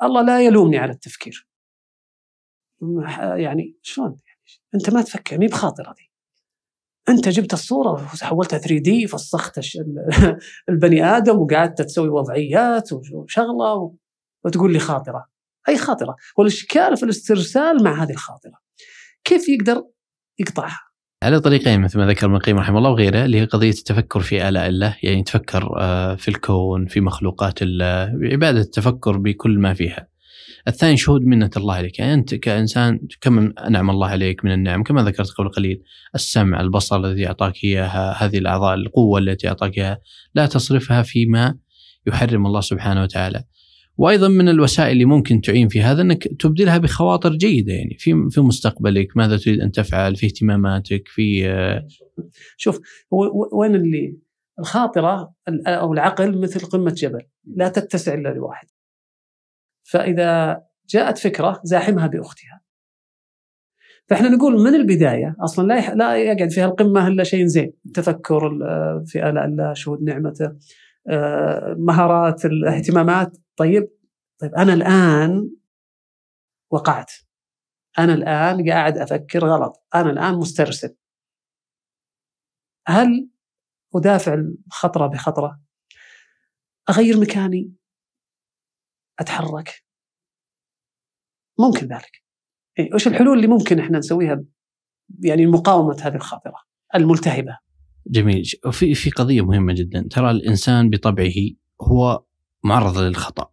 الله لا يلومني على التفكير يعني شلون انت ما تفكر مي بخاطره هذه انت جبت الصوره وحولتها 3 دي فسخت البني ادم وقعدت تسوي وضعيات وشغله وتقول لي خاطره اي خاطره والاشكال في الاسترسال مع هذه الخاطره كيف يقدر يقطعها على طريقين مثل ما ذكر ابن القيم رحمه الله وغيره اللي هي قضيه التفكر في الاء الله يعني تفكر آه، في الكون في مخلوقات الله عباده التفكر بكل ما فيها. الثاني شهود منة الله عليك يعني أنت كإنسان كم أنعم الله عليك من النعم كما ذكرت قبل قليل السمع البصر الذي أعطاك إياها هذه الأعضاء القوة التي أعطاك إياها لا تصرفها فيما يحرم الله سبحانه وتعالى وايضا من الوسائل اللي ممكن تعين في هذا انك تبدلها بخواطر جيده يعني في في مستقبلك ماذا تريد ان تفعل في اهتماماتك في آه، شوف وين اللي الخاطره او العقل مثل قمه جبل لا تتسع الا لواحد فاذا جاءت فكره زاحمها باختها فاحنا نقول من البدايه اصلا لا لا يقعد في القمه الا شيء زين التفكر آه، في الاء الله شهود نعمته آه، مهارات الاهتمامات طيب طيب انا الان وقعت انا الان قاعد افكر غلط انا الان مسترسل هل ادافع الخطره بخطره اغير مكاني اتحرك ممكن ذلك ايش وش الحلول اللي ممكن احنا نسويها يعني مقاومه هذه الخاطره الملتهبه جميل وفي في قضيه مهمه جدا ترى الانسان بطبعه هو معرض للخطأ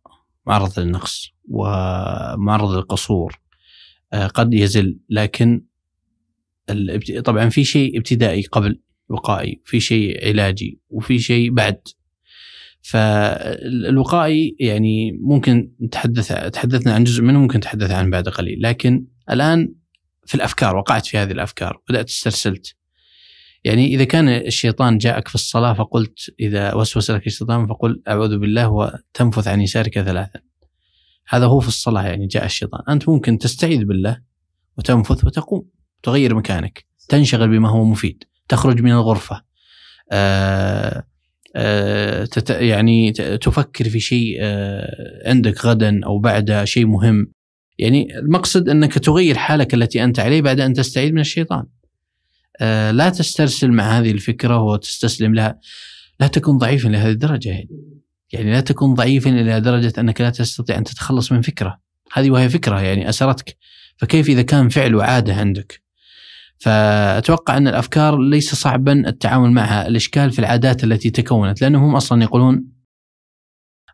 معرض للنقص ومعرض للقصور آه، قد يزل لكن طبعا في شيء ابتدائي قبل وقائي في شيء علاجي وفي شيء بعد فالوقائي يعني ممكن نتحدث تحدثنا عن جزء منه ممكن نتحدث عن بعد قليل لكن الان في الافكار وقعت في هذه الافكار بدات استرسلت يعني إذا كان الشيطان جاءك في الصلاة فقلت إذا وسوس لك الشيطان فقل أعوذ بالله وتنفث عن يسارك ثلاثا هذا هو في الصلاة يعني جاء الشيطان أنت ممكن تستعيذ بالله وتنفث وتقوم تغير مكانك تنشغل بما هو مفيد تخرج من الغرفة آآ آه، آآ آه، تت يعني تفكر في شيء آه، عندك غدا أو بعد شيء مهم يعني المقصد أنك تغير حالك التي أنت عليه بعد أن تستعيذ من الشيطان آه، لا تسترسل مع هذه الفكرة وتستسلم لها لا تكون ضعيفا لهذه الدرجة يعني. يعني لا تكون ضعيفا إلى درجة أنك لا تستطيع أن تتخلص من فكرة هذه وهي فكرة يعني أسرتك فكيف إذا كان فعل وعادة عندك فأتوقع أن الأفكار ليس صعبا التعامل معها الإشكال في العادات التي تكونت لأنهم أصلا يقولون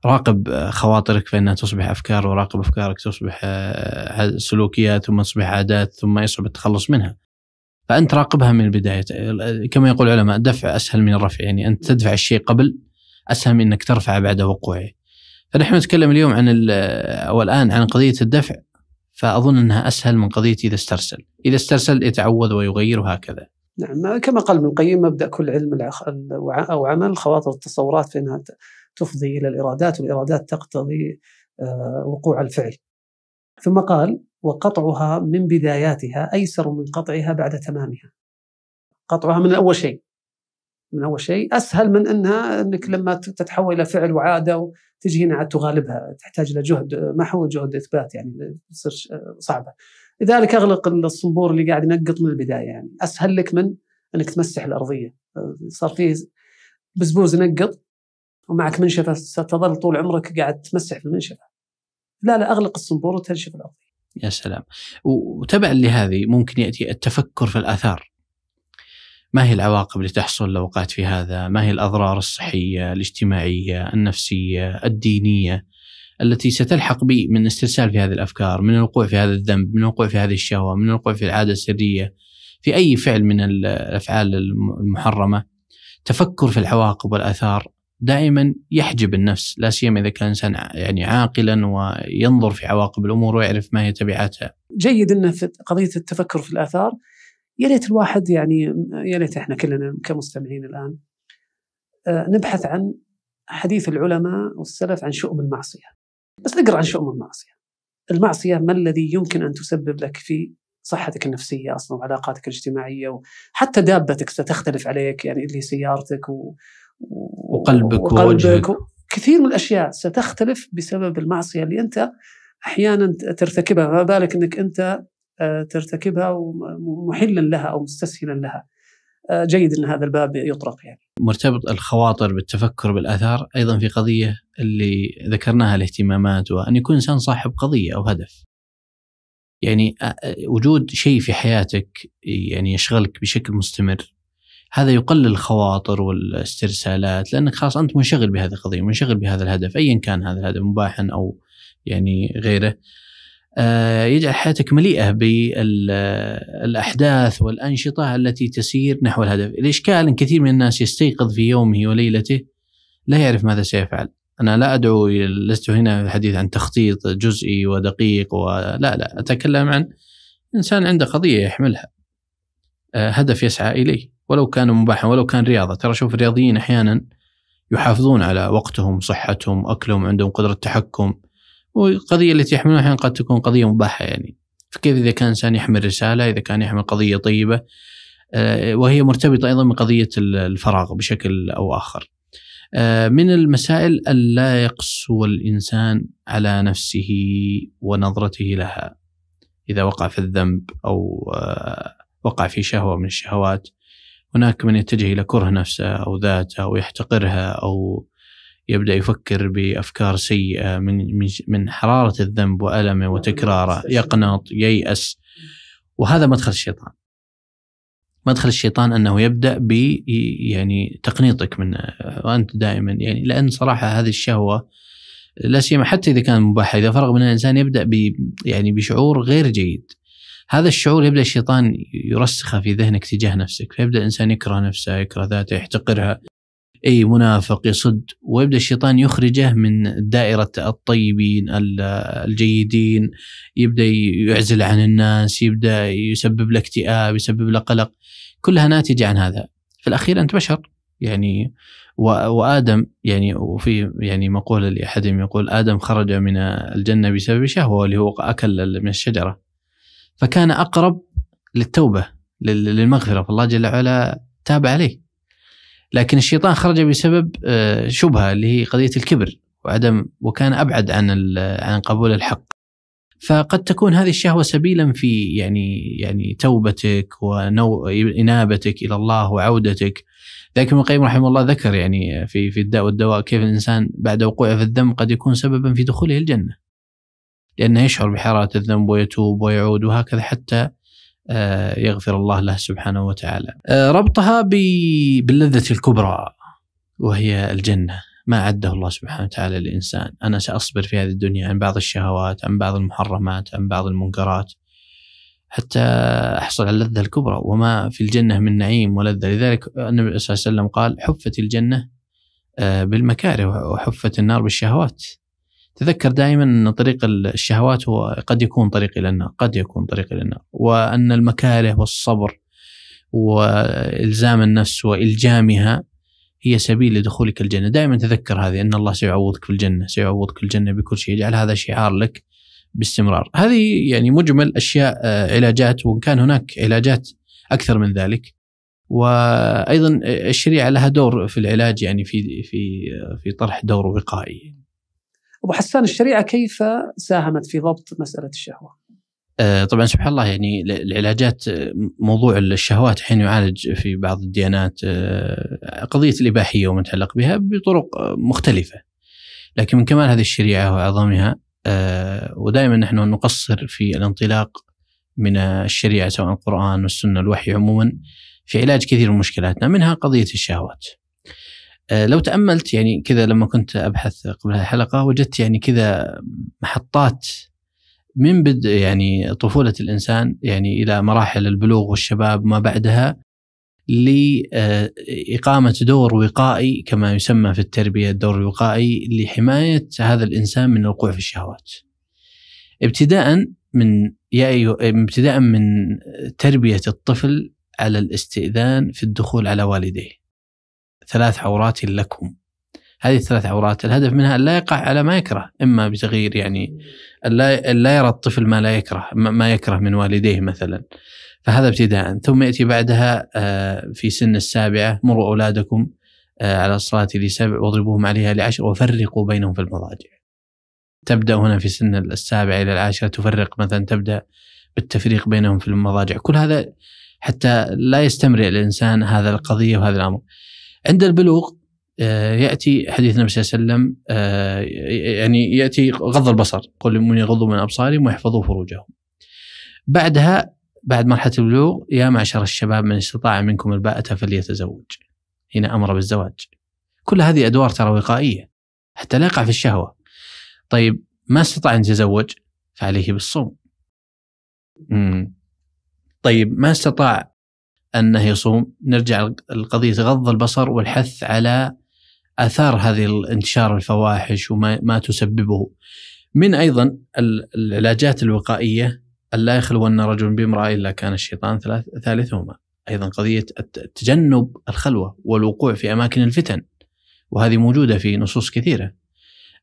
راقب خواطرك فإنها تصبح أفكار وراقب أفكارك تصبح آه، سلوكيات ثم تصبح عادات ثم يصعب التخلص منها فانت راقبها من البدايه كما يقول العلماء الدفع اسهل من الرفع يعني انت تدفع الشيء قبل اسهل من انك ترفعه بعد وقوعه فنحن نتكلم اليوم عن او الان عن قضيه الدفع فاظن انها اسهل من قضيه اذا استرسل، اذا استرسل يتعود ويغير وهكذا. نعم كما قال ابن القيم مبدا كل علم او عمل خواطر التصورات فانها تفضي الى الارادات والارادات تقتضي آه، وقوع الفعل. ثم قال وقطعها من بداياتها أيسر من قطعها بعد تمامها قطعها من أول شيء من أول شيء أسهل من أنها أنك لما تتحول إلى فعل وعادة وتجي هنا عاد تغالبها تحتاج إلى جهد محو جهد إثبات يعني تصير صعبة لذلك أغلق الصنبور اللي قاعد ينقط من البداية يعني أسهل لك من أنك تمسح الأرضية صار فيه بزبوز نقط ومعك منشفة ستظل طول عمرك قاعد تمسح في المنشفة لا لا أغلق الصنبور وتنشف الأرضية يا سلام وتبعا لهذه ممكن يأتي التفكر في الآثار ما هي العواقب اللي تحصل لو وقعت في هذا ما هي الأضرار الصحية الاجتماعية النفسية الدينية التي ستلحق بي من استرسال في هذه الأفكار من الوقوع في هذا الذنب من الوقوع في هذه الشهوة من الوقوع في العادة السرية في أي فعل من الأفعال المحرمة تفكر في العواقب والآثار دائما يحجب النفس لا سيما اذا كان انسان يعني عاقلا وينظر في عواقب الامور ويعرف ما هي تبعاتها. جيد انه في قضيه التفكر في الاثار يا ليت الواحد يعني يا ليت احنا كلنا كمستمعين الان آه، نبحث عن حديث العلماء والسلف عن شؤم المعصيه. بس نقرا عن شؤم المعصيه. المعصيه ما الذي يمكن ان تسبب لك في صحتك النفسيه اصلا وعلاقاتك الاجتماعيه وحتى دابتك ستختلف عليك يعني اللي سيارتك و وقلبك, وقلبك ووجهك كثير من الاشياء ستختلف بسبب المعصيه اللي انت احيانا ترتكبها ما بالك انك انت آه، ترتكبها ومحلا لها او مستسهلا لها آه، جيد ان هذا الباب يطرق يعني مرتبط الخواطر بالتفكر بالاثار ايضا في قضيه اللي ذكرناها الاهتمامات وان يكون انسان صاحب قضيه او هدف يعني آه، وجود شيء في حياتك يعني يشغلك بشكل مستمر هذا يقلل الخواطر والاسترسالات لانك خلاص انت منشغل بهذه القضيه منشغل بهذا الهدف ايا كان هذا الهدف مباحا او يعني غيره آه، يجعل حياتك مليئه بالاحداث والانشطه التي تسير نحو الهدف، الاشكال ان كثير من الناس يستيقظ في يومه وليلته لا يعرف ماذا سيفعل، انا لا ادعو لست هنا الحديث عن تخطيط جزئي ودقيق ولا لا اتكلم عن انسان عنده قضيه يحملها آه، هدف يسعى اليه ولو كان مباحا ولو كان رياضه ترى شوف الرياضيين احيانا يحافظون على وقتهم صحتهم اكلهم عندهم قدره تحكم والقضيه التي يحملونها احيانا قد تكون قضيه مباحه يعني فكيف اذا كان انسان يحمل رساله اذا كان يحمل قضيه طيبه آه، وهي مرتبطه ايضا بقضيه الفراغ بشكل او اخر آه، من المسائل ألا يقسو الإنسان على نفسه ونظرته لها إذا وقع في الذنب أو آه، وقع في شهوة من الشهوات هناك من يتجه إلى كره نفسه أو ذاته أو يحتقرها أو يبدأ يفكر بأفكار سيئة من من حرارة الذنب وألمه نعم، وتكراره يقنط ييأس وهذا مدخل الشيطان مدخل الشيطان انه يبدا ب يعني تقنيطك من وانت دائما يعني لان صراحه هذه الشهوه لا سيما حتى اذا كان مباح اذا فرغ منها الانسان يبدا ب يعني بشعور غير جيد هذا الشعور يبدا الشيطان يرسخه في ذهنك تجاه نفسك فيبدا الانسان يكره نفسه يكره ذاته يحتقرها اي منافق يصد ويبدا الشيطان يخرجه من دائره الطيبين الجيدين يبدا يعزل عن الناس يبدا يسبب له اكتئاب يسبب له قلق كلها ناتجه عن هذا في الاخير انت بشر يعني وادم يعني وفي يعني مقوله لاحدهم يقول ادم خرج من الجنه بسبب شهوه اللي هو اكل من الشجره فكان أقرب للتوبة للمغفرة فالله جل وعلا تاب عليه لكن الشيطان خرج بسبب آه، شبهة اللي هي قضية الكبر وعدم وكان أبعد عن عن قبول الحق فقد تكون هذه الشهوة سبيلا في يعني يعني توبتك ونو إنابتك إلى الله وعودتك لكن ابن القيم رحمه الله ذكر يعني في في الداء والدواء كيف الإنسان بعد وقوعه في الذنب قد يكون سببا في دخوله الجنة لأنه يشعر بحرارة الذنب ويتوب ويعود وهكذا حتى آه، يغفر الله له سبحانه وتعالى آه، ربطها باللذة الكبرى وهي الجنة ما عده الله سبحانه وتعالى للإنسان أنا سأصبر في هذه الدنيا عن بعض الشهوات عن بعض المحرمات عن بعض المنكرات حتى أحصل على اللذة الكبرى وما في الجنة من نعيم ولذة لذلك النبي صلى الله عليه وسلم قال حفت الجنة آه، بالمكاره وحفت النار بالشهوات تذكر دائما ان طريق الشهوات هو قد يكون طريق الى النار، قد يكون طريق الى النار، وان المكاره والصبر والزام النفس والجامها هي سبيل لدخولك الجنه، دائما تذكر هذه ان الله سيعوضك في الجنه، سيعوضك في الجنه بكل شيء، اجعل هذا شعار لك باستمرار. هذه يعني مجمل اشياء آه، علاجات وان كان هناك علاجات اكثر من ذلك. وايضا آه، الشريعه لها دور في العلاج يعني في في آه، في طرح دور وقائي. أبو حسان الشريعة كيف ساهمت في ضبط مسألة الشهوة؟ آه، طبعا سبحان الله يعني العلاجات آه، موضوع الشهوات حين يعالج في بعض الديانات آه، قضيه الاباحيه وما يتعلق بها بطرق مختلفه. لكن من كمال هذه الشريعه وعظمها ودائما نحن نقصر في الانطلاق من الشريعه سواء القران والسنه الوحي عموما في علاج كثير من مشكلاتنا منها قضيه الشهوات. آه، لو تاملت يعني كذا لما كنت ابحث قبل الحلقه وجدت يعني كذا محطات من بدء يعني طفوله الانسان يعني الى مراحل البلوغ والشباب وما بعدها لإقامة آه، دور وقائي كما يسمى في التربية الدور الوقائي لحماية هذا الإنسان من الوقوع في الشهوات ابتداء من يا ابتداء من تربية الطفل على الاستئذان في الدخول على والديه ثلاث عورات لكم هذه الثلاث عورات الهدف منها أن لا يقع على ما يكره إما بصغير يعني لا يرى الطفل ما لا يكره ما يكره من والديه مثلا فهذا ابتداء ثم يأتي بعدها آه، في سن السابعة مروا أولادكم آه، على الصلاة لسبع واضربوهم عليها لعشر وفرقوا بينهم في المضاجع تبدأ هنا في سن السابعة إلى العاشرة تفرق مثلا تبدأ بالتفريق بينهم في المضاجع كل هذا حتى لا يستمر الإنسان هذا القضية وهذا الأمر عند البلوغ آه، ياتي حديث النبي صلى الله عليه وسلم آه، يعني ياتي غض البصر قل من يغضوا من ابصارهم ويحفظوا فروجهم. بعدها بعد مرحله البلوغ يا معشر الشباب من استطاع منكم الباءة فليتزوج. هنا امر بالزواج. كل هذه ادوار ترى وقائيه حتى لا يقع في الشهوه. طيب ما استطاع ان يتزوج فعليه بالصوم. مم. طيب ما استطاع انه يصوم نرجع لقضيه غض البصر والحث على اثار هذه انتشار الفواحش وما ما تسببه من ايضا العلاجات الوقائيه لا يخلون رجل بامراه الا كان الشيطان ثالثهما ايضا قضيه تجنب الخلوه والوقوع في اماكن الفتن وهذه موجوده في نصوص كثيره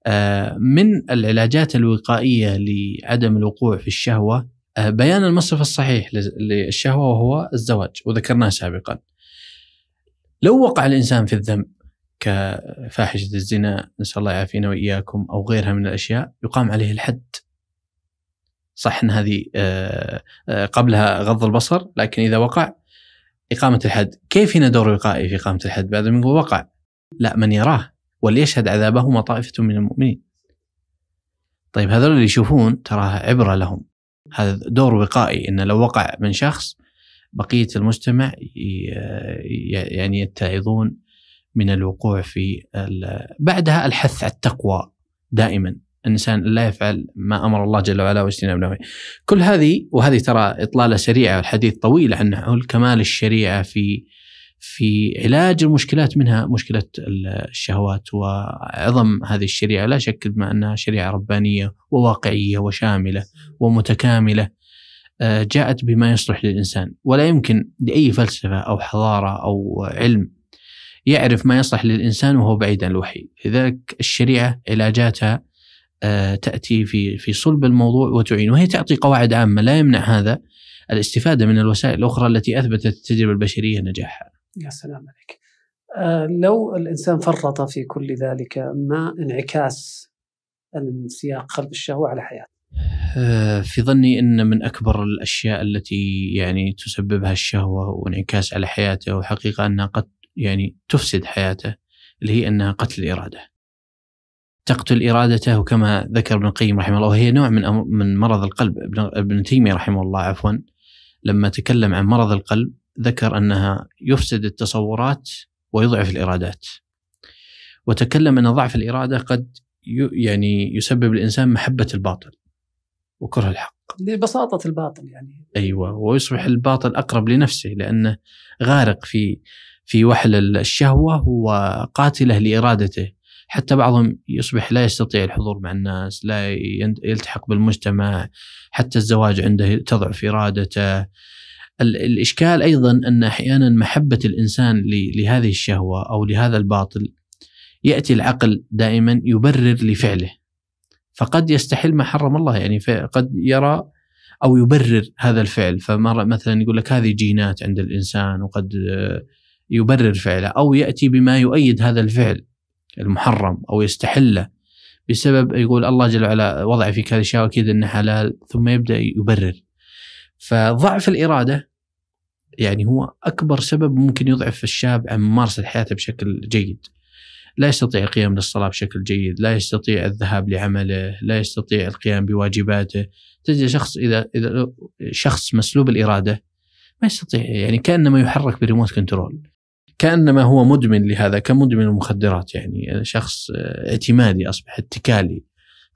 آه، من العلاجات الوقائيه لعدم الوقوع في الشهوه آه، بيان المصرف الصحيح للشهوه وهو الزواج وذكرناه سابقا. لو وقع الانسان في الذنب كفاحشه الزنا نسال الله يعافينا واياكم او غيرها من الاشياء يقام عليه الحد. صح ان هذه آه، آه، قبلها غض البصر لكن اذا وقع اقامه الحد، كيف هنا دور وقائي في اقامه الحد بعد من وقع؟ لا من يراه وليشهد عذابهما طائفه من المؤمنين. طيب هذول اللي يشوفون تراها عبره لهم هذا دور وقائي انه لو وقع من شخص بقيه المجتمع يعني يتعظون من الوقوع في بعدها الحث على التقوى دائما الانسان لا يفعل ما امر الله جل وعلا واجتناب نواهيه. كل هذه وهذه ترى اطلاله سريعه والحديث طويل عن حول كمال الشريعه في في علاج المشكلات منها مشكله الشهوات وعظم هذه الشريعه لا شك بما انها شريعه ربانيه وواقعيه وشامله ومتكامله آه، جاءت بما يصلح للانسان ولا يمكن لاي فلسفه او حضاره او علم يعرف ما يصلح للانسان وهو بعيد عن الوحي لذلك الشريعه علاجاتها آه، تاتي في في صلب الموضوع وتعين وهي تعطي قواعد عامه لا يمنع هذا الاستفاده من الوسائل الاخرى التي اثبتت التجربه البشريه نجاحها. يا سلام عليك آه، لو الإنسان فرط في كل ذلك ما انعكاس السياق قلب الشهوة على حياته آه، في ظني ان من اكبر الاشياء التي يعني تسببها الشهوه وانعكاس على حياته وحقيقه انها قد يعني تفسد حياته اللي هي انها قتل الاراده. تقتل ارادته وكما ذكر ابن القيم رحمه الله وهي نوع من من مرض القلب ابن تيميه رحمه الله عفوا لما تكلم عن مرض القلب ذكر انها يفسد التصورات ويضعف الارادات. وتكلم ان ضعف الاراده قد يعني يسبب الانسان محبه الباطل وكره الحق. لبساطه الباطل يعني. ايوه ويصبح الباطل اقرب لنفسه لانه غارق في في وحل الشهوه وقاتله لارادته. حتى بعضهم يصبح لا يستطيع الحضور مع الناس لا يلتحق بالمجتمع حتى الزواج عنده تضعف إرادته الإشكال أيضا أن أحيانا محبة الإنسان لهذه الشهوة أو لهذا الباطل يأتي العقل دائما يبرر لفعله فقد يستحل ما حرم الله يعني قد يرى أو يبرر هذا الفعل فمرة مثلا يقول لك هذه جينات عند الإنسان وقد يبرر فعله أو يأتي بما يؤيد هذا الفعل المحرم أو يستحله بسبب يقول الله جل وعلا وضع فيك هذه الشهوة أكيد أنه حلال ثم يبدأ يبرر فضعف الإرادة يعني هو اكبر سبب ممكن يضعف الشاب عن ممارسه حياته بشكل جيد. لا يستطيع القيام للصلاه بشكل جيد، لا يستطيع الذهاب لعمله، لا يستطيع القيام بواجباته، تجد شخص اذا اذا شخص مسلوب الاراده ما يستطيع يعني كانما يحرك بريموت كنترول. كانما هو مدمن لهذا كمدمن المخدرات يعني شخص اعتمادي اصبح اتكالي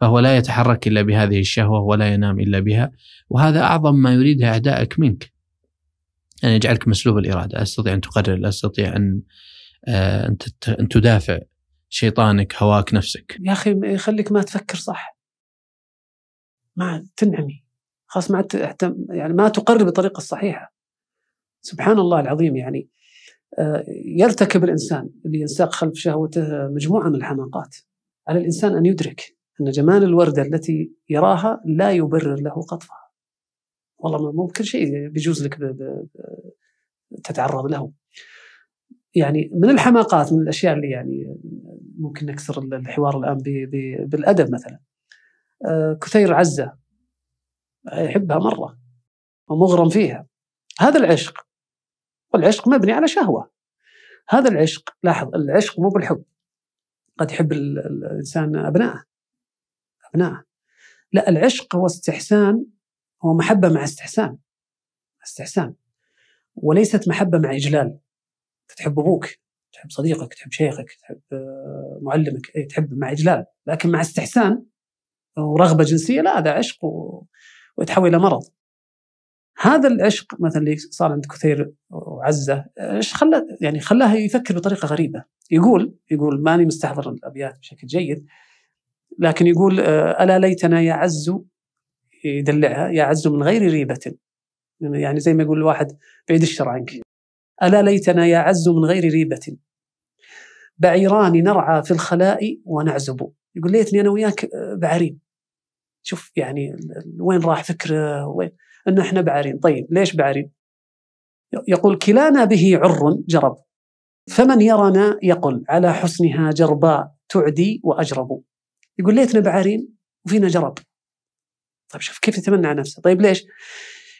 فهو لا يتحرك الا بهذه الشهوه ولا ينام الا بها وهذا اعظم ما يريده اعدائك منك يعني يجعلك مسلوب الاراده، استطيع ان تقرر، استطيع ان آه، ان, تدافع شيطانك، هواك، نفسك. يا اخي يخليك ما تفكر صح. ما تنعمي خلاص ما يعني ما تقرر بالطريقه الصحيحه. سبحان الله العظيم يعني آه، يرتكب الانسان اللي ينساق خلف شهوته مجموعه من الحماقات. على الانسان ان يدرك ان جمال الورده التي يراها لا يبرر له قطفها. والله ممكن شيء بيجوز لك تتعرض له يعني من الحماقات من الاشياء اللي يعني ممكن نكسر الحوار الان بالادب مثلا آه، كثير عزه يحبها مره ومغرم فيها هذا العشق والعشق مبني على شهوه هذا العشق لاحظ العشق مو بالحب قد يحب الانسان ابنائه ابنائه لا العشق هو استحسان هو محبة مع استحسان استحسان وليست محبة مع إجلال تحب أبوك تحب صديقك تحب شيخك تحب آه، معلمك إيه، تحب مع إجلال لكن مع استحسان ورغبة جنسية لا هذا عشق و... ويتحول إلى مرض هذا العشق مثلا اللي صار عند كثير وعزة ايش خلى يعني خلاه يفكر بطريقة غريبة يقول يقول ماني مستحضر الأبيات بشكل جيد لكن يقول آه، ألا ليتنا يا عز يدلعها يعز من غير ريبة يعني زي ما يقول الواحد بعيد الشر عنك ألا ليتنا يعز من غير ريبة بعيران نرعى في الخلاء ونعزب يقول ليتني أنا وياك آه، بعرين شوف يعني وين راح فكره آه، وين أن احنا بعرين طيب ليش بعرين يقول كلانا به عر جرب فمن يرنا يقل على حسنها جرباء تعدي وأجرب يقول ليتنا بعرين وفينا جرب طيب شوف كيف يتمنى على نفسه طيب ليش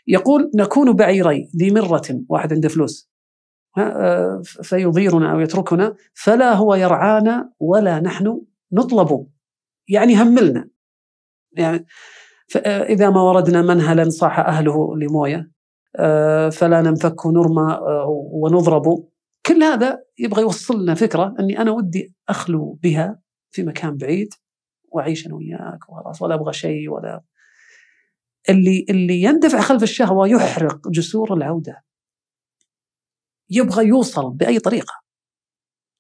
يقول نكون بعيري ذي مرة واحد عنده فلوس آه، فيضيرنا أو يتركنا فلا هو يرعانا ولا نحن نطلب يعني هملنا يعني آه، إذا ما وردنا منهلا صاح أهله لموية آه، فلا ننفك نرمى ونضرب كل هذا يبغى يوصل لنا فكرة أني أنا ودي أخلو بها في مكان بعيد وأعيش أنا وياك وخلاص ولا أبغى شيء ولا اللي اللي يندفع خلف الشهوه يحرق جسور العوده يبغى يوصل باي طريقه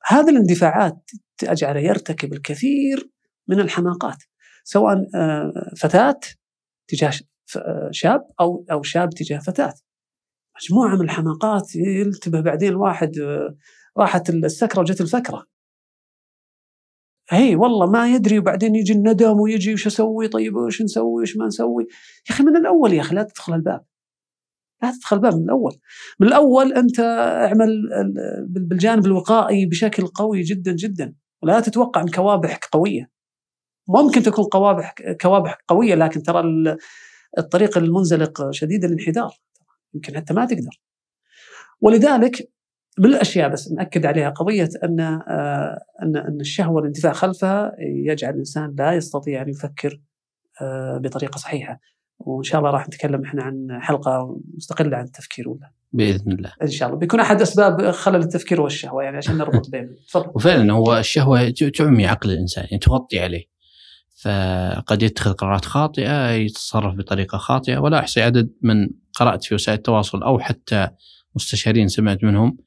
هذه الاندفاعات تجعله يرتكب الكثير من الحماقات سواء آه، فتاه تجاه آه، شاب او او شاب تجاه فتاه مجموعه من الحماقات يلتبه بعدين الواحد آه، راحت السكره وجت الفكره اي والله ما يدري وبعدين يجي الندم ويجي وش اسوي طيب وش نسوي وش ما نسوي يا اخي من الاول يا اخي لا تدخل الباب لا تدخل الباب من الاول من الاول انت اعمل بالجانب الوقائي بشكل قوي جدا جدا ولا تتوقع من كوابحك قويه ممكن تكون قوابح كوابح قويه لكن ترى الطريق المنزلق شديد الانحدار يمكن حتى ما تقدر ولذلك من الاشياء بس ناكد عليها قضيه ان آه، ان ان الشهوه والاندفاع خلفها يجعل الانسان لا يستطيع ان يفكر آه، بطريقه صحيحه وان شاء الله راح نتكلم احنا عن حلقه مستقله عن التفكير ولا باذن الله ان شاء الله بيكون احد اسباب خلل التفكير والشهوه يعني عشان نربط بين تفضل وفعلا هو الشهوه تعمي عقل الانسان يعني تغطي عليه فقد يتخذ قرارات خاطئه يتصرف بطريقه خاطئه ولا احصي عدد من قرات في وسائل التواصل او حتى مستشارين سمعت منهم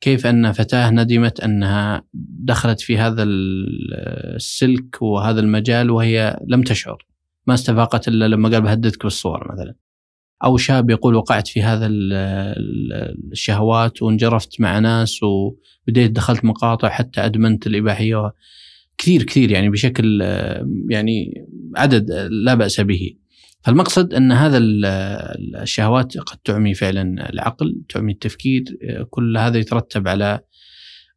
كيف أن فتاة ندمت أنها دخلت في هذا السلك وهذا المجال وهي لم تشعر ما استفاقت إلا لما قال بهددك بالصور مثلا أو شاب يقول وقعت في هذا الشهوات وانجرفت مع ناس وبديت دخلت مقاطع حتى أدمنت الإباحية كثير كثير يعني بشكل يعني عدد لا بأس به فالمقصد ان هذا الشهوات قد تعمي فعلا العقل، تعمي التفكير، كل هذا يترتب على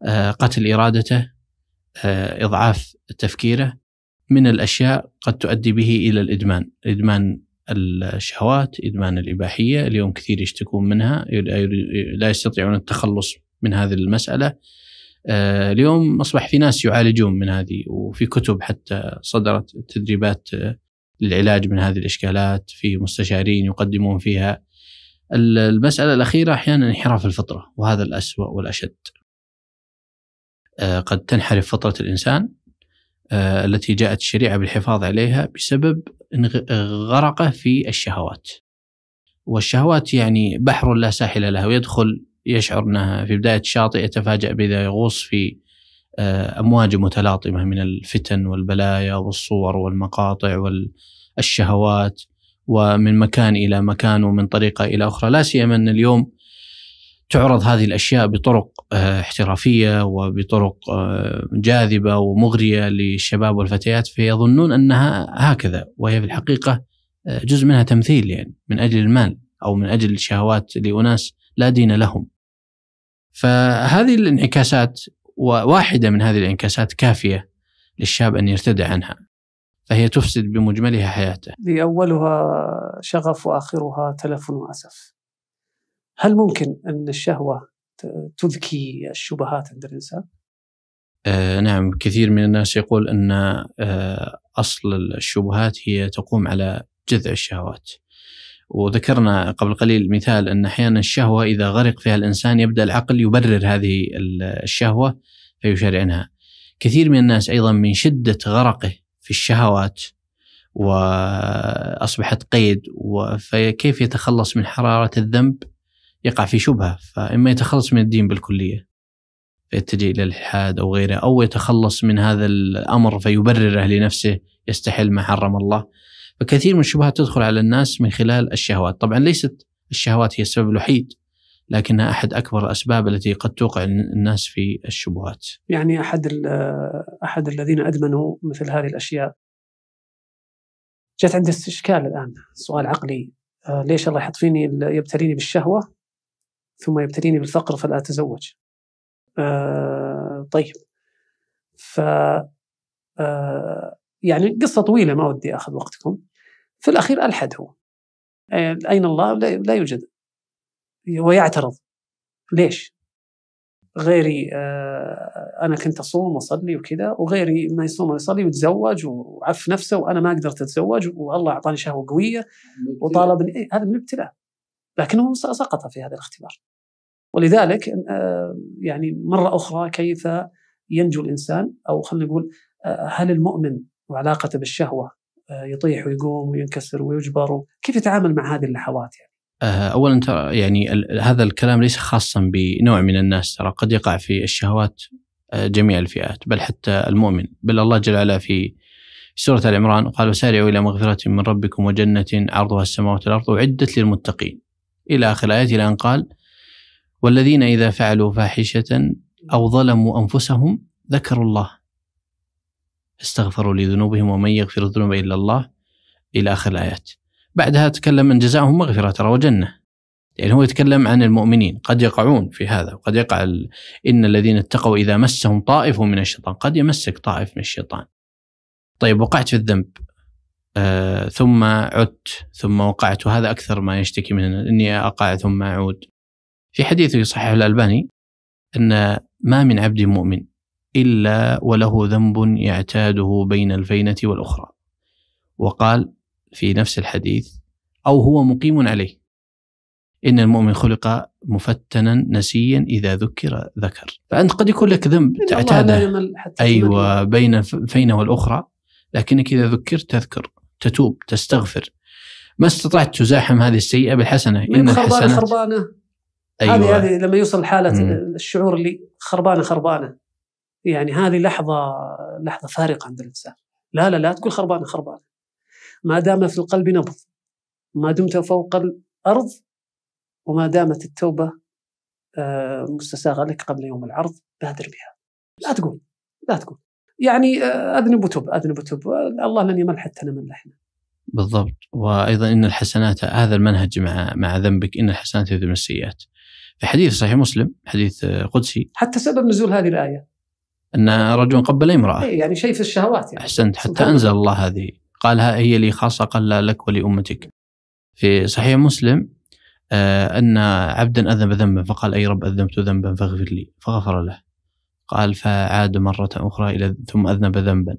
آه، قتل ارادته، آه، اضعاف تفكيره من الاشياء قد تؤدي به الى الادمان، ادمان الشهوات، ادمان الاباحيه، اليوم كثير يشتكون منها لا يستطيعون التخلص من هذه المساله. آه، اليوم اصبح في ناس يعالجون من هذه وفي كتب حتى صدرت تدريبات للعلاج من هذه الإشكالات في مستشارين يقدمون فيها المسألة الأخيرة أحيانا انحراف الفطرة وهذا الأسوأ والأشد آه، قد تنحرف فطرة الإنسان آه، التي جاءت الشريعة بالحفاظ عليها بسبب غرقه في الشهوات والشهوات يعني بحر لا ساحل له ويدخل يشعر أنها في بداية الشاطئ يتفاجأ بإذا يغوص في آه، امواج متلاطمه من الفتن والبلايا والصور والمقاطع والشهوات ومن مكان الى مكان ومن طريقه الى اخرى لا سيما ان اليوم تعرض هذه الاشياء بطرق آه، احترافيه وبطرق آه، جاذبه ومغريه للشباب والفتيات فيظنون انها هكذا وهي في الحقيقه جزء منها تمثيل يعني من اجل المال او من اجل شهوات لاناس لا دين لهم. فهذه الانعكاسات وواحدة من هذه الانعكاسات كافية للشاب أن يرتدع عنها فهي تفسد بمجملها حياته لأولها شغف وآخرها تلف وأسف هل ممكن أن الشهوة تذكي الشبهات عند الإنسان؟ آه نعم كثير من الناس يقول أن آه أصل الشبهات هي تقوم على جذع الشهوات وذكرنا قبل قليل مثال ان احيانا الشهوه اذا غرق فيها الانسان يبدا العقل يبرر هذه الشهوه فيشرعنها. كثير من الناس ايضا من شده غرقه في الشهوات واصبحت قيد فكيف يتخلص من حراره الذنب؟ يقع في شبهه فاما يتخلص من الدين بالكليه فيتجه الى الالحاد او غيره او يتخلص من هذا الامر فيبرره لنفسه يستحل ما حرم الله فكثير من الشبهات تدخل على الناس من خلال الشهوات طبعا ليست الشهوات هي السبب الوحيد لكنها أحد أكبر الأسباب التي قد توقع الناس في الشبهات يعني أحد, أحد الذين أدمنوا مثل هذه الأشياء جت عندي استشكال الآن سؤال عقلي آه، ليش الله يحط فيني يبتليني بالشهوة ثم يبتليني بالفقر فلا أتزوج آه، طيب ف آه، يعني قصة طويلة ما ودي أخذ وقتكم في الأخير ألحد هو آه، أين الله لا يوجد ويعترض ليش غيري آه، أنا كنت أصوم وأصلي وكذا وغيري ما يصوم ويصلي ويتزوج وعف نفسه وأنا ما قدرت أتزوج والله أعطاني شهوة قوية وطالبني هذا من ابتلاء لكنه سقط في هذا الاختبار ولذلك آه، يعني مرة أخرى كيف ينجو الإنسان أو خلينا نقول هل المؤمن وعلاقته بالشهوة آه، يطيح ويقوم وينكسر ويجبر كيف يتعامل مع هذه اللحظات يعني؟ آه، اولا ترى يعني هذا الكلام ليس خاصا بنوع من الناس ترى قد يقع في الشهوات آه، جميع الفئات بل حتى المؤمن بل الله جل وعلا في سورة آل عمران قال وسارعوا إلى مغفرة من ربكم وجنة عرضها السماوات والأرض أعدت للمتقين إلى آخر الآيات إلى أن قال والذين إذا فعلوا فاحشة أو ظلموا أنفسهم ذكروا الله استغفروا لذنوبهم ومن يغفر الذنوب الا الله الى اخر الايات. بعدها تكلم ان جزاؤهم مغفره ترى وجنه. يعني هو يتكلم عن المؤمنين قد يقعون في هذا وقد يقع ال... ان الذين اتقوا اذا مسهم طائف من الشيطان قد يمسك طائف من الشيطان. طيب وقعت في الذنب آه ثم عدت ثم وقعت وهذا اكثر ما يشتكي منه اني اقع ثم اعود. في حديث صحيح الالباني ان ما من عبد مؤمن إلا وله ذنب يعتاده بين الفينة والأخرى وقال في نفس الحديث أو هو مقيم عليه إن المؤمن خلق مفتنا نسيا إذا ذكر ذكر فأنت قد يكون لك ذنب تعتاده أيوة بين الفينة والأخرى لكنك إذا ذكرت تذكر تتوب تستغفر ما استطعت تزاحم هذه السيئة بالحسنة إن الحسنة خربانة أيوة. هذه هذه لما يوصل حالة الشعور اللي خربانة خربانة يعني هذه لحظه لحظه فارقه عند الانسان لا لا لا تقول خربانه خربانه ما دام في القلب نبض ما دمت فوق الارض وما دامت التوبه آه، مستساغه لك قبل يوم العرض بادر بها لا تقول لا تقول يعني آه، اذنب وتب اذنب وتب الله لن يمل حتى نمل احنا بالضبط وايضا ان الحسنات هذا المنهج مع مع ذنبك ان الحسنات يذهبن السيئات في حديث صحيح مسلم حديث آه، قدسي حتى سبب نزول هذه الايه أن رجل قبل امرأة إيه، يعني شيء في الشهوات يعني أحسنت حتى سلطان. أنزل الله هذه قالها هي لي خاصة قال لا لك ولأمتك في صحيح مسلم آه أن عبدا أذنب ذنبا فقال أي رب أذنبت ذنبا فاغفر لي فغفر له قال فعاد مرة أخرى إلى ثم أذنب ذنبا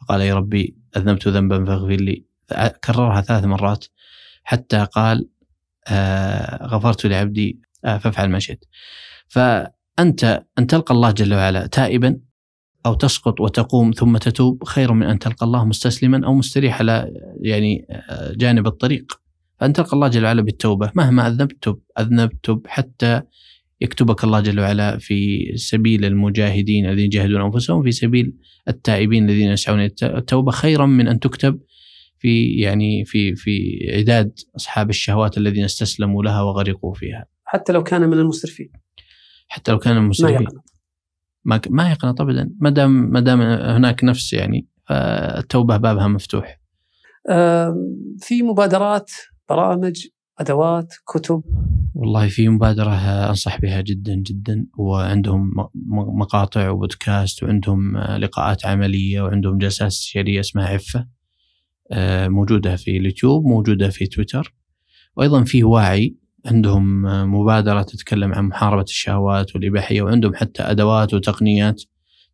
فقال اي ربي أذنبت ذنبا فاغفر لي كررها ثلاث مرات حتى قال آه غفرت لعبدي آه فافعل ما شئت ف أنت أن تلقى الله جل وعلا تائبا أو تسقط وتقوم ثم تتوب خير من أن تلقى الله مستسلما أو مستريح على يعني جانب الطريق فأن تلقى الله جل وعلا بالتوبة مهما أذنبت تب أذنبت تب حتى يكتبك الله جل وعلا في سبيل المجاهدين الذين يجاهدون أنفسهم في سبيل التائبين الذين يسعون التوبة خيرا من أن تكتب في يعني في في عداد أصحاب الشهوات الذين استسلموا لها وغرقوا فيها حتى لو كان من المسرفين حتى لو كان مسلمين ما يقنط ما يقنط ابدا ما دام ما دام هناك نفس يعني التوبه بابها مفتوح. في مبادرات برامج ادوات كتب والله في مبادرة أنصح بها جدا جدا وعندهم مقاطع وبودكاست وعندهم لقاءات عملية وعندهم جلسات استشارية اسمها عفة آه، موجودة في اليوتيوب موجودة في تويتر وأيضا في واعي عندهم مبادرة تتكلم عن محاربة الشهوات والإباحية وعندهم حتى أدوات وتقنيات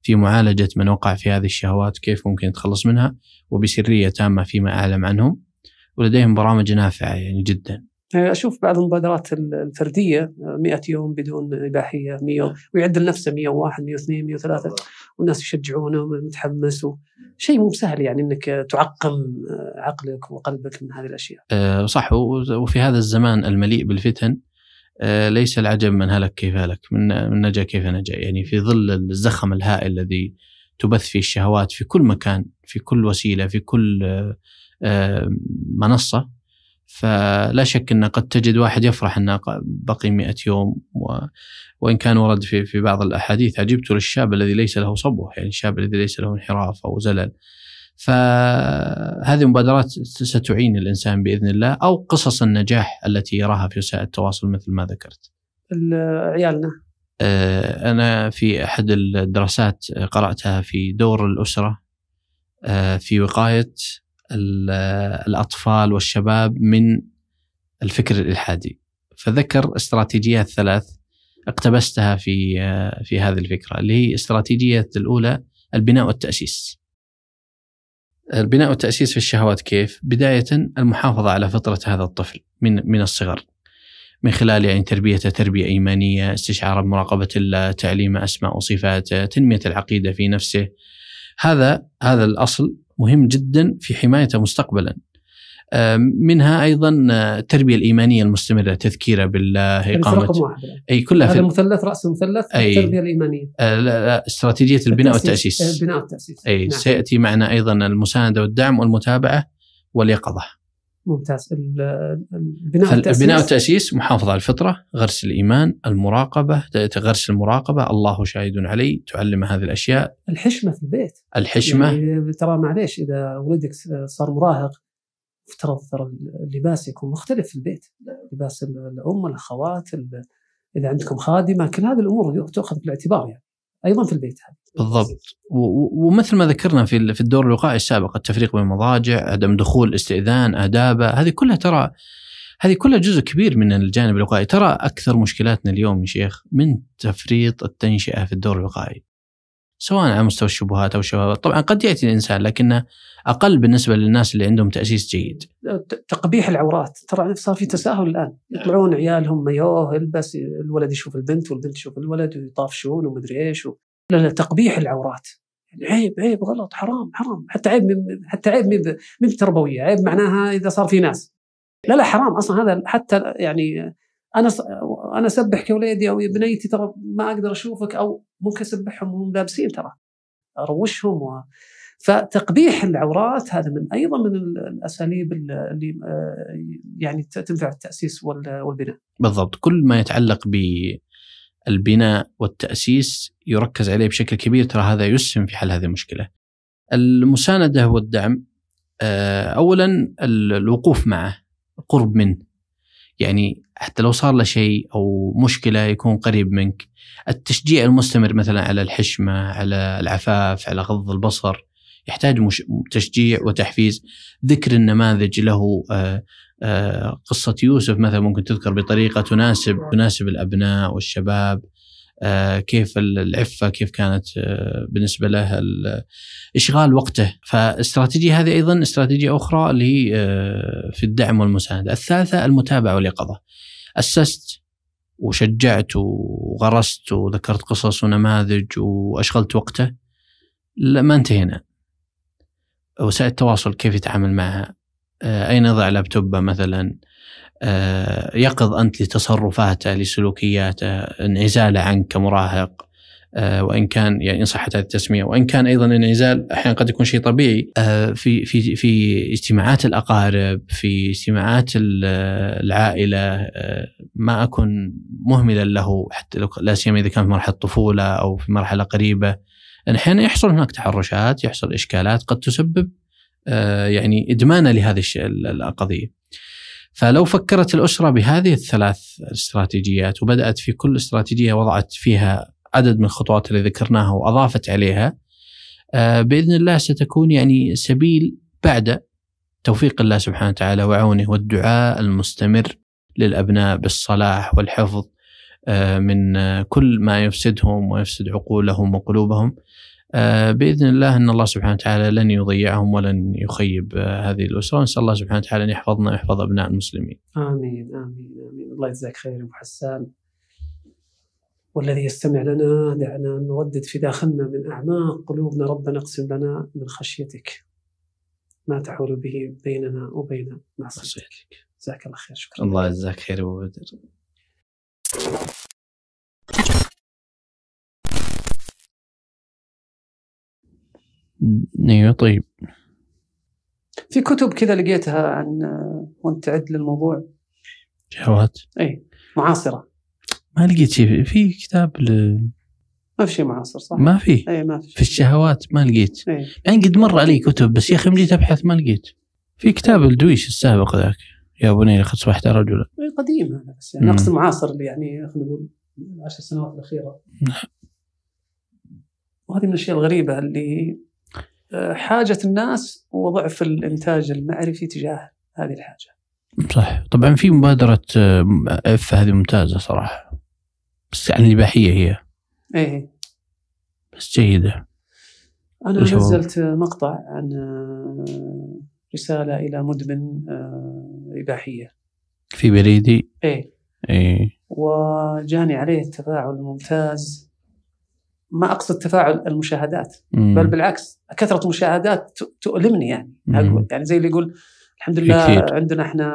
في معالجة من وقع في هذه الشهوات كيف ممكن يتخلص منها وبسرية تامة فيما أعلم عنهم ولديهم برامج نافعة يعني جدا أه، أشوف بعض المبادرات الفردية 100 أه، يوم بدون إباحية 100 ويعد لنفسه 101 102 103 والناس يشجعونه ومتحمس شيء مو سهل يعني انك تعقم آه، عقلك وقلبك من هذه الاشياء. آه، صح وفي هذا الزمان المليء بالفتن آه، ليس العجب من هلك كيف هلك من من نجا كيف نجا يعني في ظل الزخم الهائل الذي تبث فيه الشهوات في كل مكان في كل وسيله في كل منصه فلا شك أن قد تجد واحد يفرح أنه بقي مئة يوم و... وإن كان ورد في, في بعض الأحاديث عجبت للشاب الذي ليس له صبوة يعني الشاب الذي ليس له انحراف أو زلل فهذه مبادرات ستعين الإنسان بإذن الله أو قصص النجاح التي يراها في وسائل التواصل مثل ما ذكرت عيالنا آه، أنا في أحد الدراسات قرأتها في دور الأسرة آه، في وقاية الأطفال والشباب من الفكر الإلحادي فذكر استراتيجيات ثلاث اقتبستها في في هذه الفكرة اللي هي استراتيجية الأولى البناء والتأسيس البناء والتأسيس في الشهوات كيف؟ بداية المحافظة على فطرة هذا الطفل من من الصغر من خلال يعني تربيته تربية إيمانية استشعار بمراقبة الله تعليم أسماء وصفاته تنمية العقيدة في نفسه هذا هذا الأصل مهم جدا في حمايته مستقبلا منها ايضا آه، التربيه الايمانيه المستمره تذكيره بالله اقامه اي كلها هذا مثلث راس المثلث أي التربيه الايمانيه آه، استراتيجيه البناء والتاسيس البناء والتاسيس اي نعم. سياتي معنا ايضا المسانده والدعم والمتابعه واليقظه ممتاز البناء البناء والتأسيس محافظة على الفطرة غرس الإيمان المراقبة غرس المراقبة الله شاهد علي تعلم هذه الأشياء الحشمة في البيت الحشمة يعني ترى معليش إذا ولدك صار مراهق افترض ترى اللباس يكون مختلف في البيت لباس الأم الأخوات إذا عندكم خادمة كل هذه الأمور تؤخذ بالاعتبار يعني ايضا في البيت هذا بالضبط ومثل ما ذكرنا في في الدور الوقائي السابق التفريق بين المضاجع عدم دخول استئذان ادابه هذه كلها ترى هذه كلها جزء كبير من الجانب الوقائي ترى اكثر مشكلاتنا اليوم يا شيخ من تفريط التنشئه في الدور الوقائي سواء على مستوى الشبهات او الشبهات طبعا قد ياتي الانسان لكنه اقل بالنسبه للناس اللي عندهم تاسيس جيد تقبيح العورات ترى صار في تساهل الان نعم. يطلعون عيالهم يوه البس الولد يشوف البنت والبنت تشوف الولد ويطافشون ومدري ايش و... لا لا تقبيح العورات يعني عيب عيب غلط حرام حرام حتى عيب حتى عيب من مب تربويه عيب معناها اذا صار في ناس لا لا حرام اصلا هذا حتى يعني انا انا اسبحك يا وليدي او يا بنيتي ترى ما اقدر اشوفك او ممكن اسبحهم وهم لابسين ترى اروشهم و... فتقبيح العورات هذا من ايضا من الاساليب اللي آه، يعني تنفع التاسيس والبناء. بالضبط، كل ما يتعلق بالبناء والتاسيس يركز عليه بشكل كبير ترى هذا يسهم في حل هذه المشكله. المسانده والدعم آه، اولا الوقوف معه، القرب منه. يعني حتى لو صار له شيء او مشكله يكون قريب منك التشجيع المستمر مثلا على الحشمه على العفاف على غض البصر يحتاج مش... تشجيع وتحفيز ذكر النماذج له آآ آه، آآ آه، قصه يوسف مثلا ممكن تذكر بطريقه تناسب نعم. تناسب الابناء والشباب آه، كيف العفه كيف كانت آه، بالنسبه له اشغال وقته فاستراتيجية هذه ايضا استراتيجيه اخرى اللي هي آه، في الدعم والمسانده الثالثه المتابعه واليقظه اسست وشجعت وغرست وذكرت قصص ونماذج واشغلت وقته ما انتهينا وسائل التواصل كيف يتعامل معها اين يضع لابتوبه مثلا آه، يقظ أنت لتصرفاته لسلوكياته انعزاله عنك كمراهق آه، وان كان يعني ان صحت هذه التسميه وان كان ايضا الانعزال احيانا قد يكون شيء طبيعي آه، في في في اجتماعات الاقارب في اجتماعات العائله ما اكون مهملا له حتى لو لا سيما اذا كان في مرحله طفوله او في مرحله قريبه احيانا يحصل هناك تحرشات يحصل اشكالات قد تسبب يعني ادمانا لهذه القضيه. فلو فكرت الأسرة بهذه الثلاث استراتيجيات وبدأت في كل استراتيجية وضعت فيها عدد من الخطوات اللي ذكرناها وأضافت عليها آه، بإذن الله ستكون يعني سبيل بعد توفيق الله سبحانه وتعالى وعونه والدعاء المستمر للأبناء بالصلاح والحفظ آه، من كل ما يفسدهم ويفسد عقولهم وقلوبهم آه، باذن الله ان الله سبحانه وتعالى لن يضيعهم ولن يخيب آه، هذه الاسره نسال الله سبحانه وتعالى ان يحفظنا ويحفظ ابناء المسلمين. امين امين امين الله يجزاك خير ابو حسان. والذي يستمع لنا دعنا نردد في داخلنا من اعماق قلوبنا ربنا اقسم لنا من خشيتك ما تحول به بيننا وبين معصيتك. جزاك الله خير شكرا. الله يجزاك خير ابو بدر. ايوه طيب في كتب كذا لقيتها عن وانت تعد للموضوع شهوات اي معاصره ما لقيت شيء في كتاب ل... ما في شيء معاصر صح؟ ما في اي ما في في الشهوات ما لقيت أي. يعني قد مر علي كتب بس يا اخي جيت ابحث ما لقيت في كتاب الدويش السابق ذاك يا بني لقد اصبحت رجلا إيه، قديم هذا بس يعني اقصد معاصر اللي يعني خلينا نقول العشر سنوات الاخيره نعم. وهذه من الاشياء الغريبه اللي حاجه الناس وضعف الانتاج المعرفي تجاه هذه الحاجه. صح طبعا في مبادره آه، اف هذه ممتازه صراحه بس يعني الاباحيه هي. ايه بس جيده. انا نزلت مقطع عن آه، رساله الى مدمن آه، اباحيه. في بريدي؟ ايه ايه وجاني عليه تفاعل ممتاز ما اقصد تفاعل المشاهدات مم. بل بالعكس كثره المشاهدات تؤلمني يعني اقول يعني زي اللي يقول الحمد لله أكيد. عندنا احنا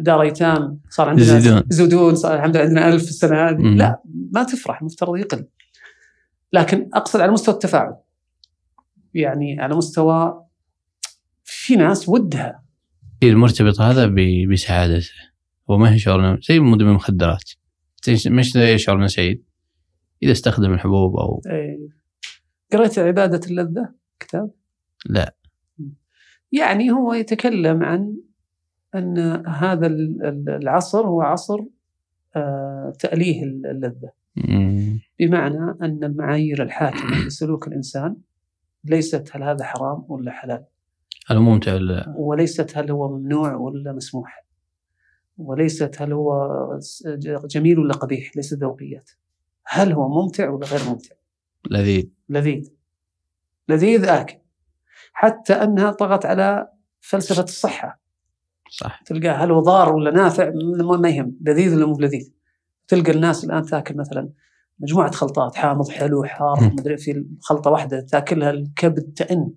دار ايتام صار عندنا زدون, زدون صار الحمد لله عندنا ألف السنه هذه لا ما تفرح المفترض يقل لكن اقصد على مستوى التفاعل يعني على مستوى في ناس ودها المرتبط هذا بسعادته وما هي شعورنا زي مدمن المخدرات مش يشعر انه سعيد اذا استخدم الحبوب او اي قريت عباده اللذه كتاب؟ لا يعني هو يتكلم عن ان هذا العصر هو عصر آه، تأليه اللذة بمعنى أن المعايير الحاكمة في سلوك الإنسان ليست هل هذا حرام ولا حلال هل هو ممتع ولا وليست هل هو ممنوع ولا مسموح وليست هل هو جميل ولا قبيح ليست ذوقيات هل هو ممتع ولا غير ممتع؟ لذيذ لذيذ لذيذ آكل حتى أنها طغت على فلسفة الصحة صح تلقاه هل هو ضار ولا نافع ما يهم لذيذ ولا مو لذيذ تلقى الناس الآن تاكل مثلا مجموعة خلطات حامض حلو حار مدري في خلطة واحدة تاكلها الكبد تئن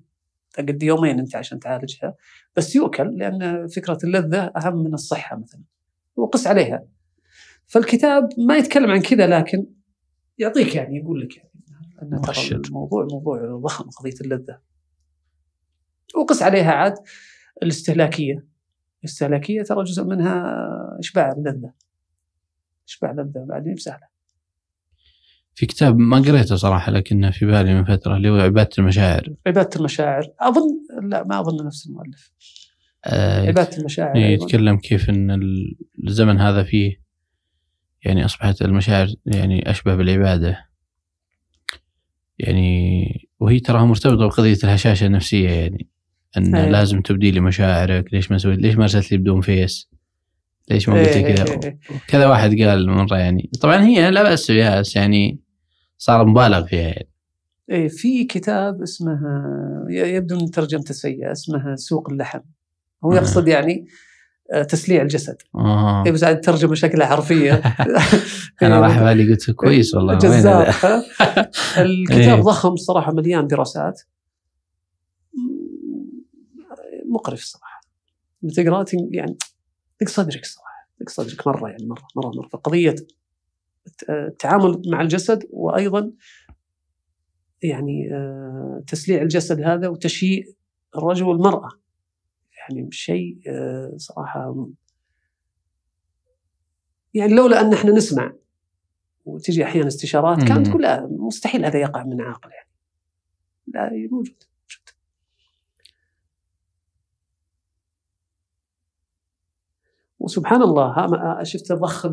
تقعد يومين أنت عشان تعالجها بس يؤكل لأن فكرة اللذة أهم من الصحة مثلا وقس عليها فالكتاب ما يتكلم عن كذا لكن يعطيك يعني يقول لك يعني ان الموضوع موضوع ضخم قضيه اللذه وقس عليها عاد الاستهلاكيه الاستهلاكيه ترى جزء منها اشباع اللذه اشباع اللذه بعدين بسهله في كتاب ما قريته صراحه لكنه في بالي من فتره اللي هو عباده المشاعر عباده المشاعر اظن لا ما اظن نفس المؤلف آه عباده المشاعر إيه، يتكلم كيف ان الزمن هذا فيه يعني أصبحت المشاعر يعني أشبه بالعبادة يعني وهي تراها مرتبطة بقضية الهشاشة النفسية يعني أن أيه. لازم تبدي لي مشاعرك ليش ما سويت ليش ما أرسلت لي بدون فيس ليش ما قلت لي إيه، كذا إيه، إيه. كذا واحد قال مرة يعني طبعا هي لا بأس بها بس يعني صار مبالغ فيها يعني ايه في كتاب اسمه يبدو من ترجمته سيئه اسمه سوق اللحم هو يقصد يعني آه، تسليع الجسد اي آه. بس عاد الترجمه شكلها حرفيه انا راح بالي قلت كويس والله جزاء الكتاب إيه. ضخم صراحه مليان دراسات مقرف صراحه بتقرا يعني ضيق صدرك صراحه ضيق صدرك مره يعني مره مره مره فقضيه التعامل مع الجسد وايضا يعني آه، تسليع الجسد هذا وتشييء الرجل والمراه يعني شيء آه، صراحه يعني لولا ان احنا نسمع وتجي احيانا استشارات كانت تقول لا آه، مستحيل هذا يقع من عاقل يعني لا موجود موجود وسبحان الله آه، شفت ضخ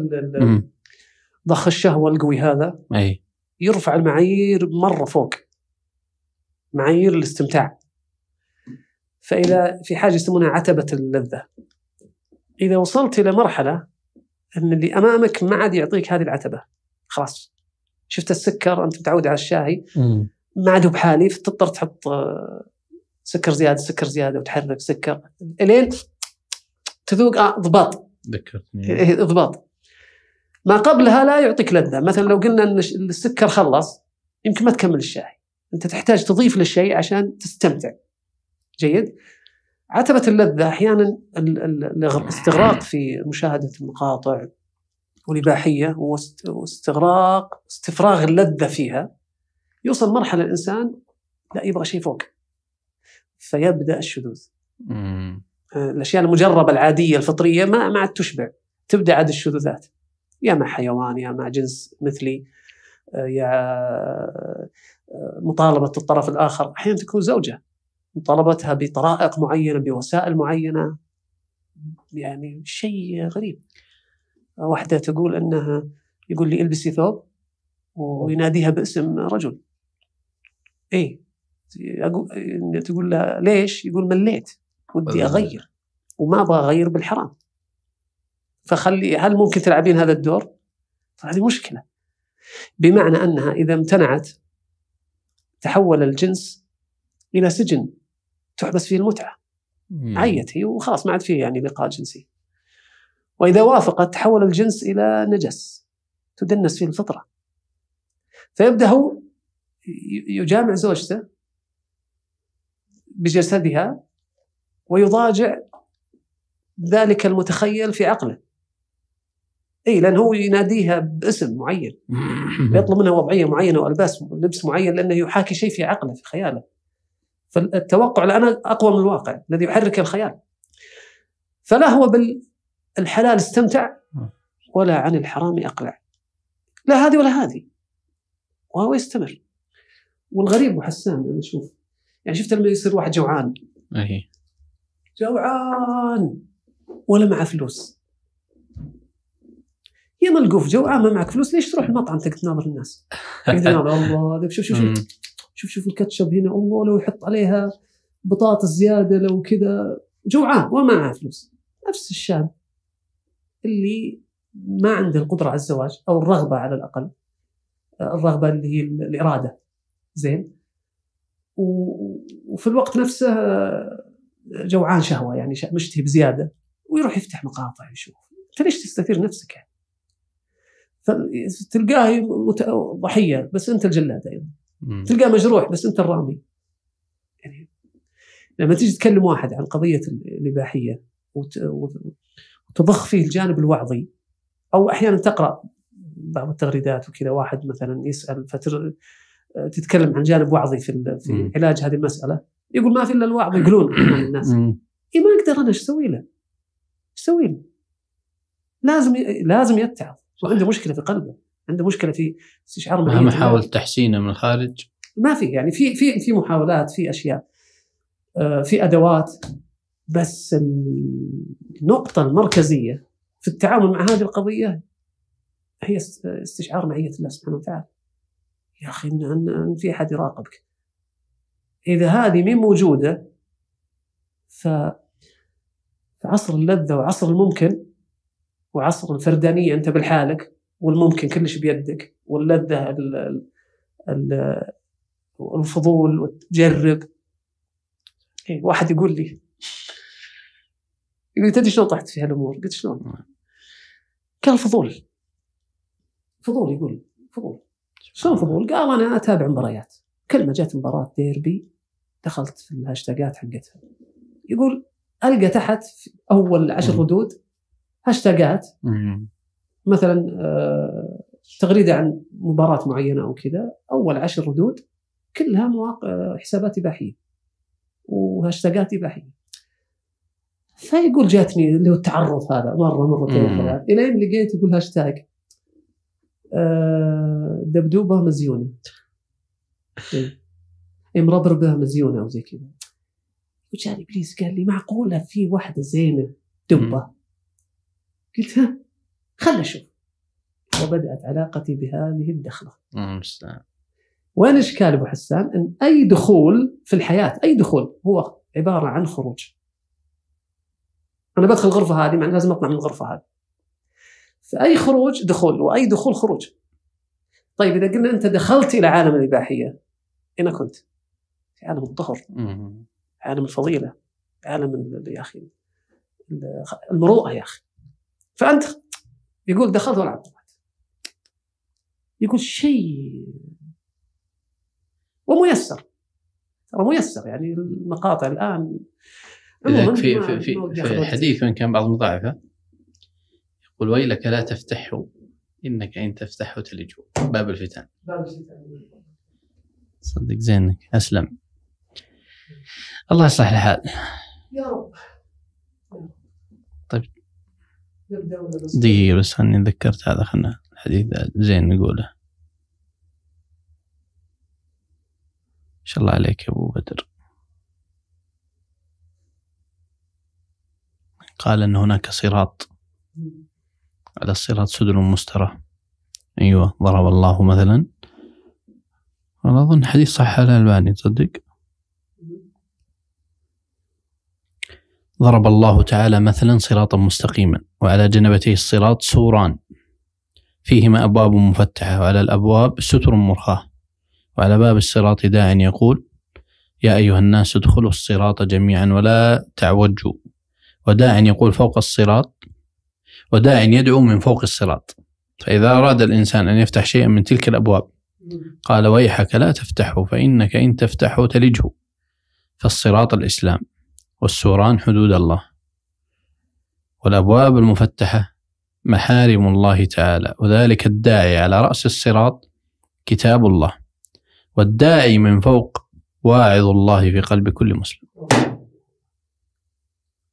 ضخ الشهوه القوي هذا اي يرفع المعايير مره فوق معايير الاستمتاع فاذا في حاجه يسمونها عتبه اللذه اذا وصلت الى مرحله ان اللي امامك ما عاد يعطيك هذه العتبه خلاص شفت السكر انت متعود على الشاي ما عاد بحالي فتضطر تحط آه، سكر زياده سكر زياده وتحرك سكر الين تذوق اه ضباط ذكرتني إيه، إيه، ضباط ما قبلها لا يعطيك لذه مثلا لو قلنا ان السكر خلص يمكن ما تكمل الشاي انت تحتاج تضيف للشيء عشان تستمتع جيد عتبة اللذة أحيانا الاستغراق في مشاهدة المقاطع والإباحية واستغراق استفراغ اللذة فيها يوصل مرحلة الإنسان لا يبغى شيء فوق فيبدأ الشذوذ آه، الأشياء المجربة العادية الفطرية ما ما عاد تشبع تبدأ عاد الشذوذات يا مع حيوان يا مع جنس مثلي آه، يا آه، مطالبة الطرف الآخر أحيانا تكون زوجة وطلبتها بطرائق معينه بوسائل معينه يعني شيء غريب واحده تقول انها يقول لي البسي ثوب ويناديها باسم رجل اي تقول له ليش؟ يقول مليت ودي اغير وما ابغى اغير بالحرام فخلي هل ممكن تلعبين هذا الدور؟ فهذه مشكله بمعنى انها اذا امتنعت تحول الجنس الى سجن تحبس فيه المتعه عيت هي وخلاص ما عاد فيه يعني لقاء جنسي واذا وافقت تحول الجنس الى نجس تدنس فيه الفطره فيبدا هو يجامع زوجته بجسدها ويضاجع ذلك المتخيل في عقله اي لان هو يناديها باسم معين يطلب منها وضعيه معينه والباس لبس معين لانه يحاكي شيء في عقله في خياله فالتوقع الآن أقوى من الواقع الذي يحرك الخيال فلا هو بالحلال استمتع ولا عن الحرام أقلع لا هذه ولا هذه وهو يستمر والغريب وحسان أنا أشوف يعني شفت لما يصير واحد جوعان أيه. جوعان ولا معه فلوس يا ملقوف جوعان ما معك فلوس ليش تروح المطعم تقعد تناظر الناس؟ تقعد تناظر الله شوف شوف شوف شوف شوف الكاتشب هنا الله لو يحط عليها بطاطس زياده لو كذا جوعان وما معه فلوس نفس الشاب اللي ما عنده القدره على الزواج او الرغبه على الاقل آه، الرغبه اللي هي الاراده زين وفي الوقت نفسه آه، جوعان شهوه يعني مشتهي بزياده ويروح يفتح مقاطع يشوف انت ليش تستثير نفسك يعني؟ فتلقاه ضحيه بس انت الجلاد ايضا تلقاه مجروح بس انت الرامي يعني لما تيجي تكلم واحد عن قضيه الاباحيه وتضخ فيه الجانب الوعظي او احيانا تقرا بعض التغريدات وكذا واحد مثلا يسال فتر تتكلم عن جانب وعظي في في علاج هذه المساله يقول ما في الا الوعظ يقولون الناس اي ما اقدر انا ايش اسوي له؟ ايش اسوي له؟ لازم لازم يتعظ وعنده مشكله في قلبه عنده مشكله في استشعار ما محاوله تحسينه من الخارج ما في يعني في في في محاولات في اشياء آه، في ادوات بس النقطه المركزيه في التعامل مع هذه القضيه هي استشعار معيه الله سبحانه وتعالى يا اخي ان في احد يراقبك اذا هذه مين موجوده ف اللذه وعصر الممكن وعصر الفردانيه انت بالحالك والممكن كلش بيدك واللذه ال ال الفضول وتجرب إيه واحد يقول لي يقول تدري شلون طحت في هالامور؟ قلت شلون؟ نعم. قال فضول فضول يقول فضول شلون فضول؟ قال انا اتابع مباريات كل ما جت مباراه ديربي دخلت في الهاشتاجات حقتها يقول القى تحت في اول عشر ردود هاشتاجات مثلا آه، تغريده عن مباراه معينه او كذا اول عشر ردود كلها مواقع آه، حسابات اباحيه وهاشتاجات اباحيه فيقول جاتني اللي هو التعرض هذا مره مرتين ثلاث الين لقيت يقول هاشتاج آه، دبدوبه مزيونه امربربه إيه، مزيونه او زي كذا وجاني بليز قال لي معقوله في واحده زينه دبه قلت ها خلنا نشوف وبدأت علاقتي بهذه الدخلة وين إشكال أبو حسان أن أي دخول في الحياة أي دخول هو عبارة عن خروج أنا بدخل الغرفة هذه معناه لازم أطلع من الغرفة هذه فأي خروج دخول وأي دخول خروج طيب إذا قلنا أنت دخلت إلى عالم الإباحية أين كنت؟ في عالم الطهر عالم الفضيلة عالم يا أخي المروءة يا أخي فأنت يقول دخلت ولعبت يقول شيء وميسر ترى ميسر يعني المقاطع الان في في في, في حديث كان بعض مضاعفه يقول ويلك لا تفتحه انك ان تفتحه تلج باب الفتن باب الفتن صدق زينك اسلم الله يصلح الحال يا رب دقيقة بس خلني تذكرت هذا خلنا الحديث زين نقوله ما شاء الله عليك يا أبو بدر قال أن هناك صراط على الصراط سدل مسترة أيوة ضرب الله مثلا أنا أظن حديث صح على الألباني تصدق ضرب الله تعالى مثلا صراطا مستقيما وعلى جنبتي الصراط سوران فيهما أبواب مفتحة وعلى الأبواب ستر مرخاة وعلى باب الصراط داع يقول يا أيها الناس ادخلوا الصراط جميعا ولا تعوجوا وداع يقول فوق الصراط وداع يدعو من فوق الصراط فإذا أراد الإنسان أن يفتح شيئا من تلك الأبواب قال ويحك لا تفتحه فإنك إن تفتحه تلجه فالصراط الإسلام والسوران حدود الله والأبواب المفتحة محارم الله تعالى وذلك الداعي على رأس الصراط كتاب الله والداعي من فوق واعظ الله في قلب كل مسلم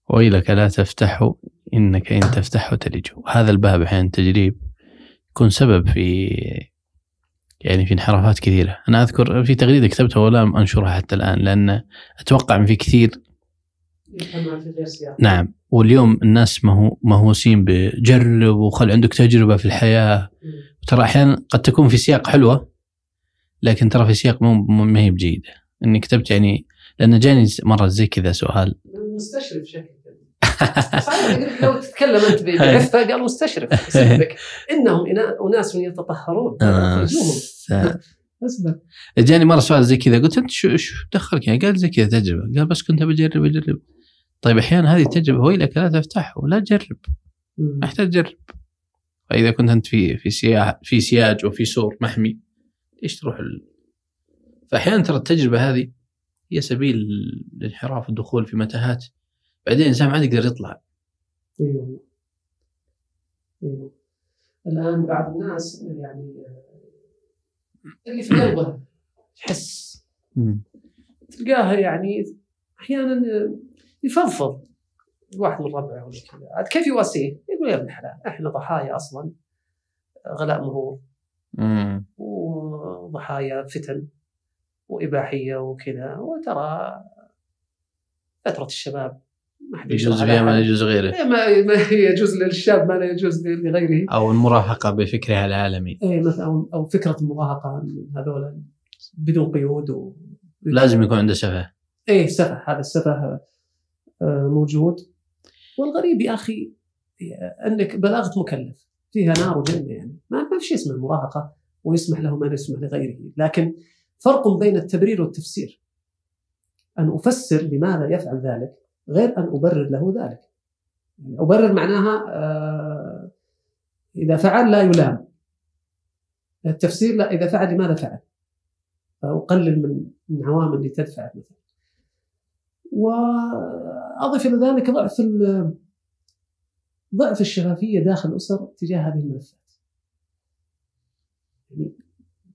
ويلك لا تفتحه إنك إن تفتحه تلج هذا الباب أحيانا تجريب يكون سبب في يعني في انحرافات كثيرة أنا أذكر في تغريدة كتبتها ولم أنشرها حتى الآن لأن أتوقع أن في كثير نعم واليوم الناس ما هو مهووسين بجرب وخل عندك تجربه في الحياه ترى احيانا قد تكون في سياق حلوه لكن ترى في سياق مو ما هي بجيده اني كتبت يعني لان جاني مره زي كذا سؤال مستشرف شكلك لو تتكلم انت بعفه قالوا مستشرف انهم اناس يتطهرون آه، اسمع جاني مره سؤال زي كذا قلت انت شو شو دخلك يعني قال زي كذا تجربه قال بس كنت بجرب اجرب طيب احيانا هذه التجربه هو لا تفتح ولا تجرب محتاج تجرب فاذا كنت انت في في سياح في سياج وفي سور محمي ليش تروح ال... فاحيانا ترى التجربه هذه هي سبيل الانحراف والدخول في متاهات بعدين الانسان ما عاد يقدر يطلع ايوه ايوه الان بعض الناس يعني آه، اللي في قلبه تحس تلقاها يعني احيانا آه، يفضفض واحد من ربعه ولا كذا عاد كيف يواسيه؟ يقول يا ابن الحلال احنا ضحايا اصلا غلاء مهور وضحايا فتن واباحيه وكذا وترى فتره الشباب ما حد يجوز فيها ما يجوز غيره إيه، ما يجوز للشاب ما لا يجوز لغيره او المراهقه بفكرها العالمي اي مثلا او فكره المراهقه هذول بدون قيود و... لازم يكون عنده سفه ايه سفه هذا السفه آه، موجود والغريب يا اخي انك بلاغه مكلف فيها نار وجنه يعني ما في شيء اسمه المراهقه ويسمح له ما لا يسمح لغيره لكن فرق بين التبرير والتفسير ان افسر لماذا يفعل ذلك غير ان ابرر له ذلك يعني ابرر معناها آه، اذا فعل لا يلام التفسير لا اذا فعل لماذا فعل فاقلل من العوامل اللي تدفع مثلا واضف الى ذلك ضعف ضعف الشفافيه داخل الاسر تجاه هذه الملفات. يعني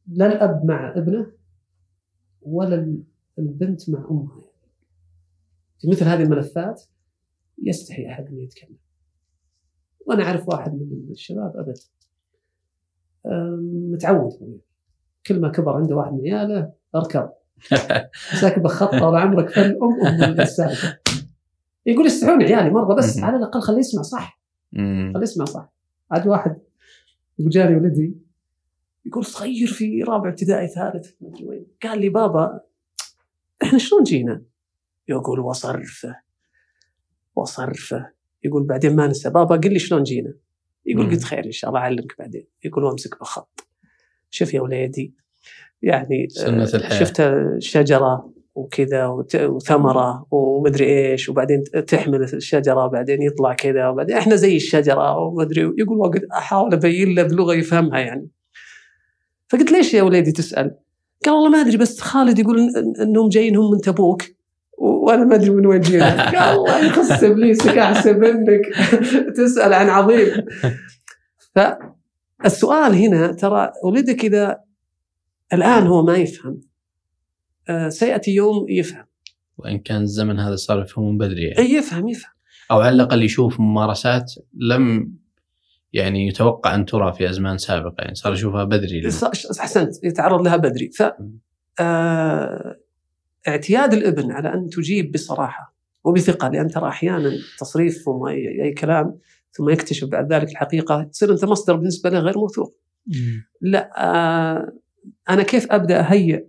لا الاب مع ابنه ولا البنت مع امها يعني. في مثل هذه الملفات يستحي احد انه يتكلم. وانا اعرف واحد من الشباب ابد متعود كل ما كبر عنده واحد من عياله اركض مساك طال عمرك فن ام ام السالفه يقول استحون عيالي يعني مره بس على الاقل خليه يسمع صح خليه يسمع صح عاد واحد يقول جاني ولدي يقول صغير في رابع ابتدائي ثالث ما ادري وين قال لي بابا احنا شلون جينا؟ يقول وصرفه وصرفه يقول بعدين ما نسى بابا قل لي شلون جينا؟ يقول قلت خير ان شاء الله اعلمك بعدين يقول وامسك بالخط شوف يا وليدي يعني آه، شفت الشجره شجره وكذا وثمره ومدري ايش وبعدين تحمل الشجره وبعدين يطلع كذا وبعدين احنا زي الشجره ومدري يقول وقت احاول ابين له بلغه يفهمها يعني فقلت ليش يا وليدي تسال؟ قال والله ما ادري بس خالد يقول انهم جايين هم من تبوك وانا ما ادري من وين جينا قال الله يخص ابليسك احسب انك تسال عن عظيم فالسؤال هنا ترى ولدك اذا الآن هو ما يفهم آه، سيأتي يوم يفهم وإن كان الزمن هذا صار يفهم من بدري يعني. أي يفهم يفهم أو على الأقل يشوف ممارسات لم يعني يتوقع أن ترى في أزمان سابقة يعني صار يشوفها بدري أحسنت يتعرض لها بدري ف آه، اعتياد الابن على أن تجيب بصراحة وبثقة لأن ترى أحيانا تصريف وما أي كلام ثم يكتشف بعد ذلك الحقيقة تصير أنت مصدر بالنسبة له غير موثوق لا آه، انا كيف ابدا اهيئ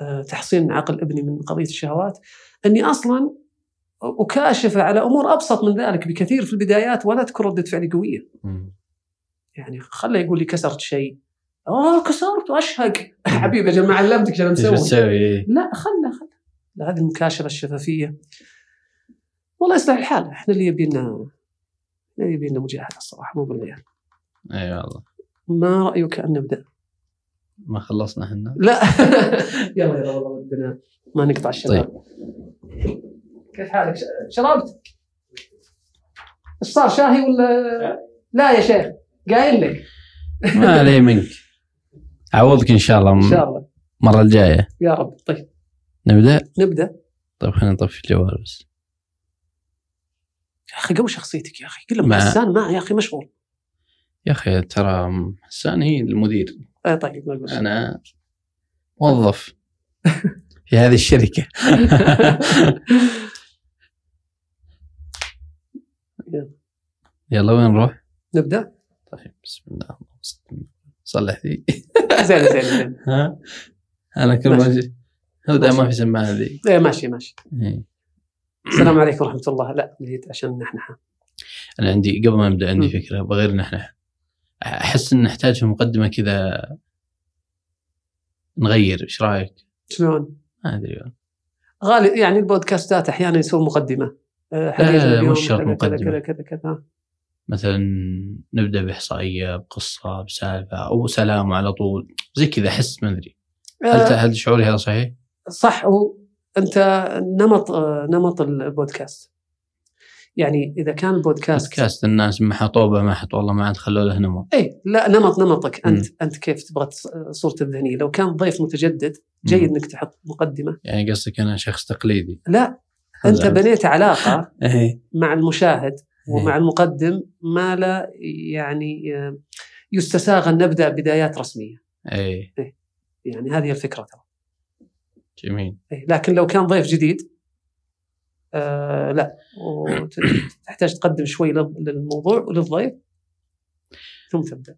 آه، تحصين عقل ابني من قضيه الشهوات اني اصلا اكاشفه على امور ابسط من ذلك بكثير في البدايات ولا تكون رده فعلي قويه. يعني خله يقول لي كسرت شيء اوه كسرت واشهق حبيبي يا جماعه علمتك شو مسوي تسوي؟ إيه. لا خله خله هذه المكاشفه الشفافيه والله يصلح الحال احنا اللي يبينا اللي يبينا مجاهده الصراحه مو بالليل اي يعني. أيوة والله. ما رايك ان نبدا ما خلصنا احنا لا يلا يلا والله ودنا ما نقطع الشباب طيب. كيف حالك شربت؟ ايش صار شاهي ولا لا يا شيخ قايل لك ما علي منك اعوضك ان شاء الله ان شاء الله المره الجايه يا رب طيب نبدا نبدا طيب خلينا نطفي الجوال بس يا اخي قوي شخصيتك يا اخي قل ما حسان ما يا اخي مشغول يا اخي ترى حسان هي المدير آه طيب انا موظف في هذه الشركه يلا وين نروح؟ نبدا؟ طيب بسم الله صلح لي زين زين ها انا كل ما ابدا ما في سماعه ذي ايه ماشي ماشي إيه. السلام عليكم ورحمه الله لا عشان نحن انا عندي قبل ما نبدا عندي فكره بغير نحن احس ان نحتاج في مقدمه كذا نغير ايش رايك؟ شلون؟ ما ادري غالي يعني البودكاستات احيانا يسوون مقدمه آه، لا لا مش شرط مقدمه كذا كذا كذا مثلا نبدا باحصائيه بقصه بسالفه او سلام على طول زي كذا احس ما ادري هل آه، هل شعوري هذا صحيح؟ صح هو انت نمط آه، نمط البودكاست يعني اذا كان بودكاست بودكاست الناس ما حطوه ما حط والله ما عاد خلوا له نمط اي لا نمط نمطك انت مم. انت كيف تبغى صورته الذهنيه لو كان ضيف متجدد جيد انك تحط مقدمه يعني قصدك انا شخص تقليدي لا انت بنيت علاقه إيه. مع المشاهد إيه. ومع المقدم ما لا يعني آه، يستساغ ان نبدا بدايات رسميه اي إيه. يعني هذه الفكره ترى جميل لكن لو كان ضيف جديد آه، لا وتحتاج تقدم شوي للموضوع وللضيف ثم تبدا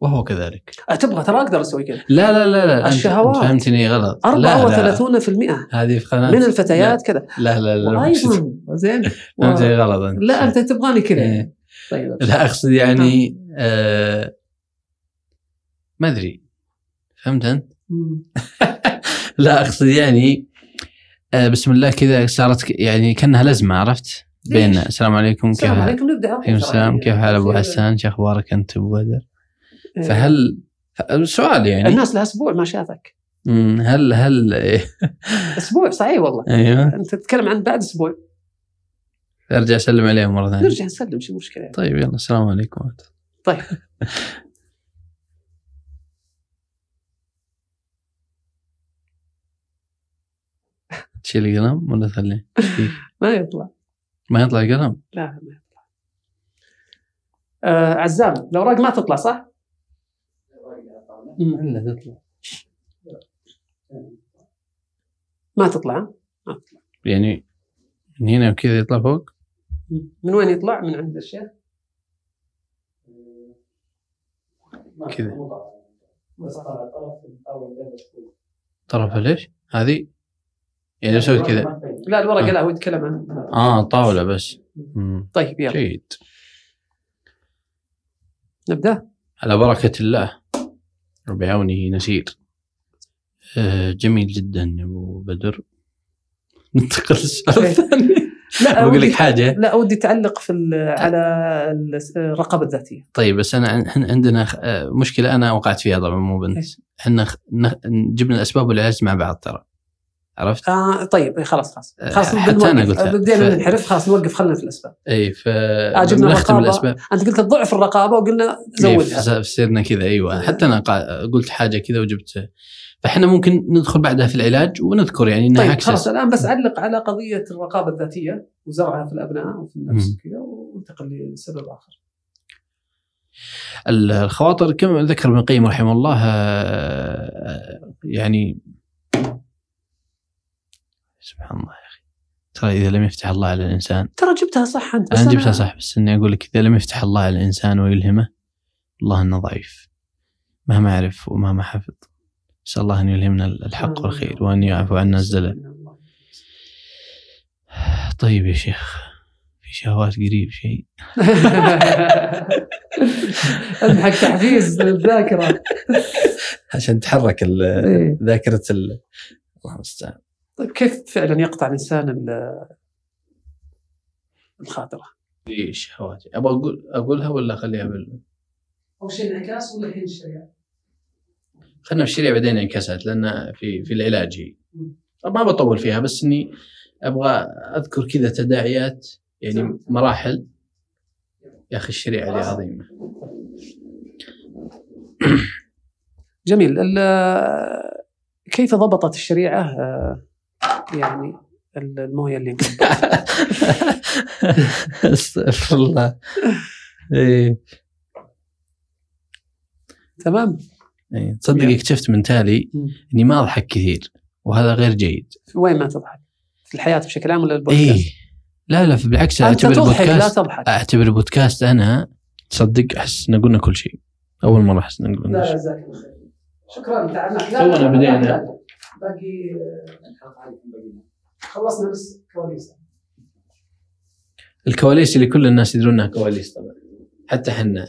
وهو كذلك آه، تبغى ترى اقدر اسوي كذا لا لا لا لا الشهوات أنت فهمتني غلط 34% هذه في قناه من الفتيات كذا لا لا لا, لا زين فهمتني غلط انت لا انت تبغاني كذا إيه. طيب لا اقصد يعني نعم. آه، ما ادري فهمت انت؟ لا اقصد يعني آه، بسم الله كذا صارت يعني كانها لزمه عرفت؟ بين السلام عليكم كيف السلام عليكم نبدا عليكم السلام كيف حال ابو حسان شو اخبارك انت ابو بدر؟ آه. فهل سؤال يعني الناس لها اسبوع ما شافك هل هل اسبوع صحيح والله ايوه انت تتكلم عن بعد اسبوع ارجع اسلم عليهم مره ثانيه نرجع نسلم شو المشكله طيب يلا السلام عليكم طيب تشيل القلم ولا تخليه؟ ما يطلع ما يطلع القلم؟ لا ما يطلع آه عزام الاوراق ما تطلع صح؟ الا إيه، تطلع ما تطلع ما تطلع يعني من هنا وكذا يطلع فوق؟ من وين يطلع؟ من عند الشيخ؟ كذا طرف ليش؟ هذه يعني لو سويت كذا لا الورقه آه. لا هو يتكلم عن اه طاوله بس مم. طيب يلا جيد نبدا على بركه الله وبعونه نسير آه جميل جدا يا ابو بدر ننتقل للسؤال طيب. الثاني لا بقول لك حاجه لا ودي تعلق في طيب. على الرقابه الذاتيه طيب بس انا عندنا آه، مشكله انا وقعت فيها طبعا مو بنت إيه. احنا جبنا الاسباب والعلاج مع بعض ترى عرفت؟ آه طيب إيه، خلاص خلاص آه، خلاص حتى انا قلت بدينا ف... ننحرف خلاص نوقف خلينا في الاسباب اي ف آه، نختم الاسباب انت قلت ضعف الرقابه وقلنا إيه، زودها صرنا كذا ايوه إيه. حتى انا قلت حاجه كذا وجبت فاحنا ممكن ندخل بعدها في العلاج ونذكر يعني انها طيب خلاص الان بس علق على قضيه الرقابه الذاتيه وزرعها في الابناء وفي النفس وكذا وانتقل لسبب اخر. الخواطر كما ذكر ابن القيم رحمه الله آه، يعني سبحان الله يا اخي ترى اذا لم يفتح الله على الانسان ترى جبتها صح انت بس انا جبتها صح بس اني اقول لك اذا لم يفتح الله على الانسان ويلهمه الله انه ضعيف مهما عرف ومهما حفظ نسال الله ان يلهمنا الحق والخير وان يعفو عنا الزلل طيب يا شيخ في شهوات قريب شيء حق تحفيز للذاكره عشان تحرك إيه. ذاكره الله المستعان طيب كيف فعلا يقطع الانسان الخاطره؟ ايش حواتي؟ ابغى اقول اقولها ولا اخليها بال او شيء انعكاس ولا الحين الشريعه؟ خلينا في الشريعه بعدين انعكاسات لان في في العلاج هي ما بطول فيها بس اني ابغى اذكر كذا تداعيات يعني مراحل يا اخي الشريعه دي عظيمه جميل كيف ضبطت الشريعه يعني المويه اللي استغفر الله إيه. تمام اي تصدق اكتشفت من تالي اني ما اضحك كثير وهذا غير جيد وين ما تضحك؟ في الحياه بشكل عام ولا البودكاست؟ ايه لا لا بالعكس اعتبر البودكاست لا تضحك اعتبر البودكاست انا تصدق احس ان قلنا كل شيء اول مره احس ان قلنا لا جزاك الله خير شكرا تونا بدينا باقي خلصنا بس كواليس الكواليس اللي كل الناس يدرون انها كواليس طبعا حتى احنا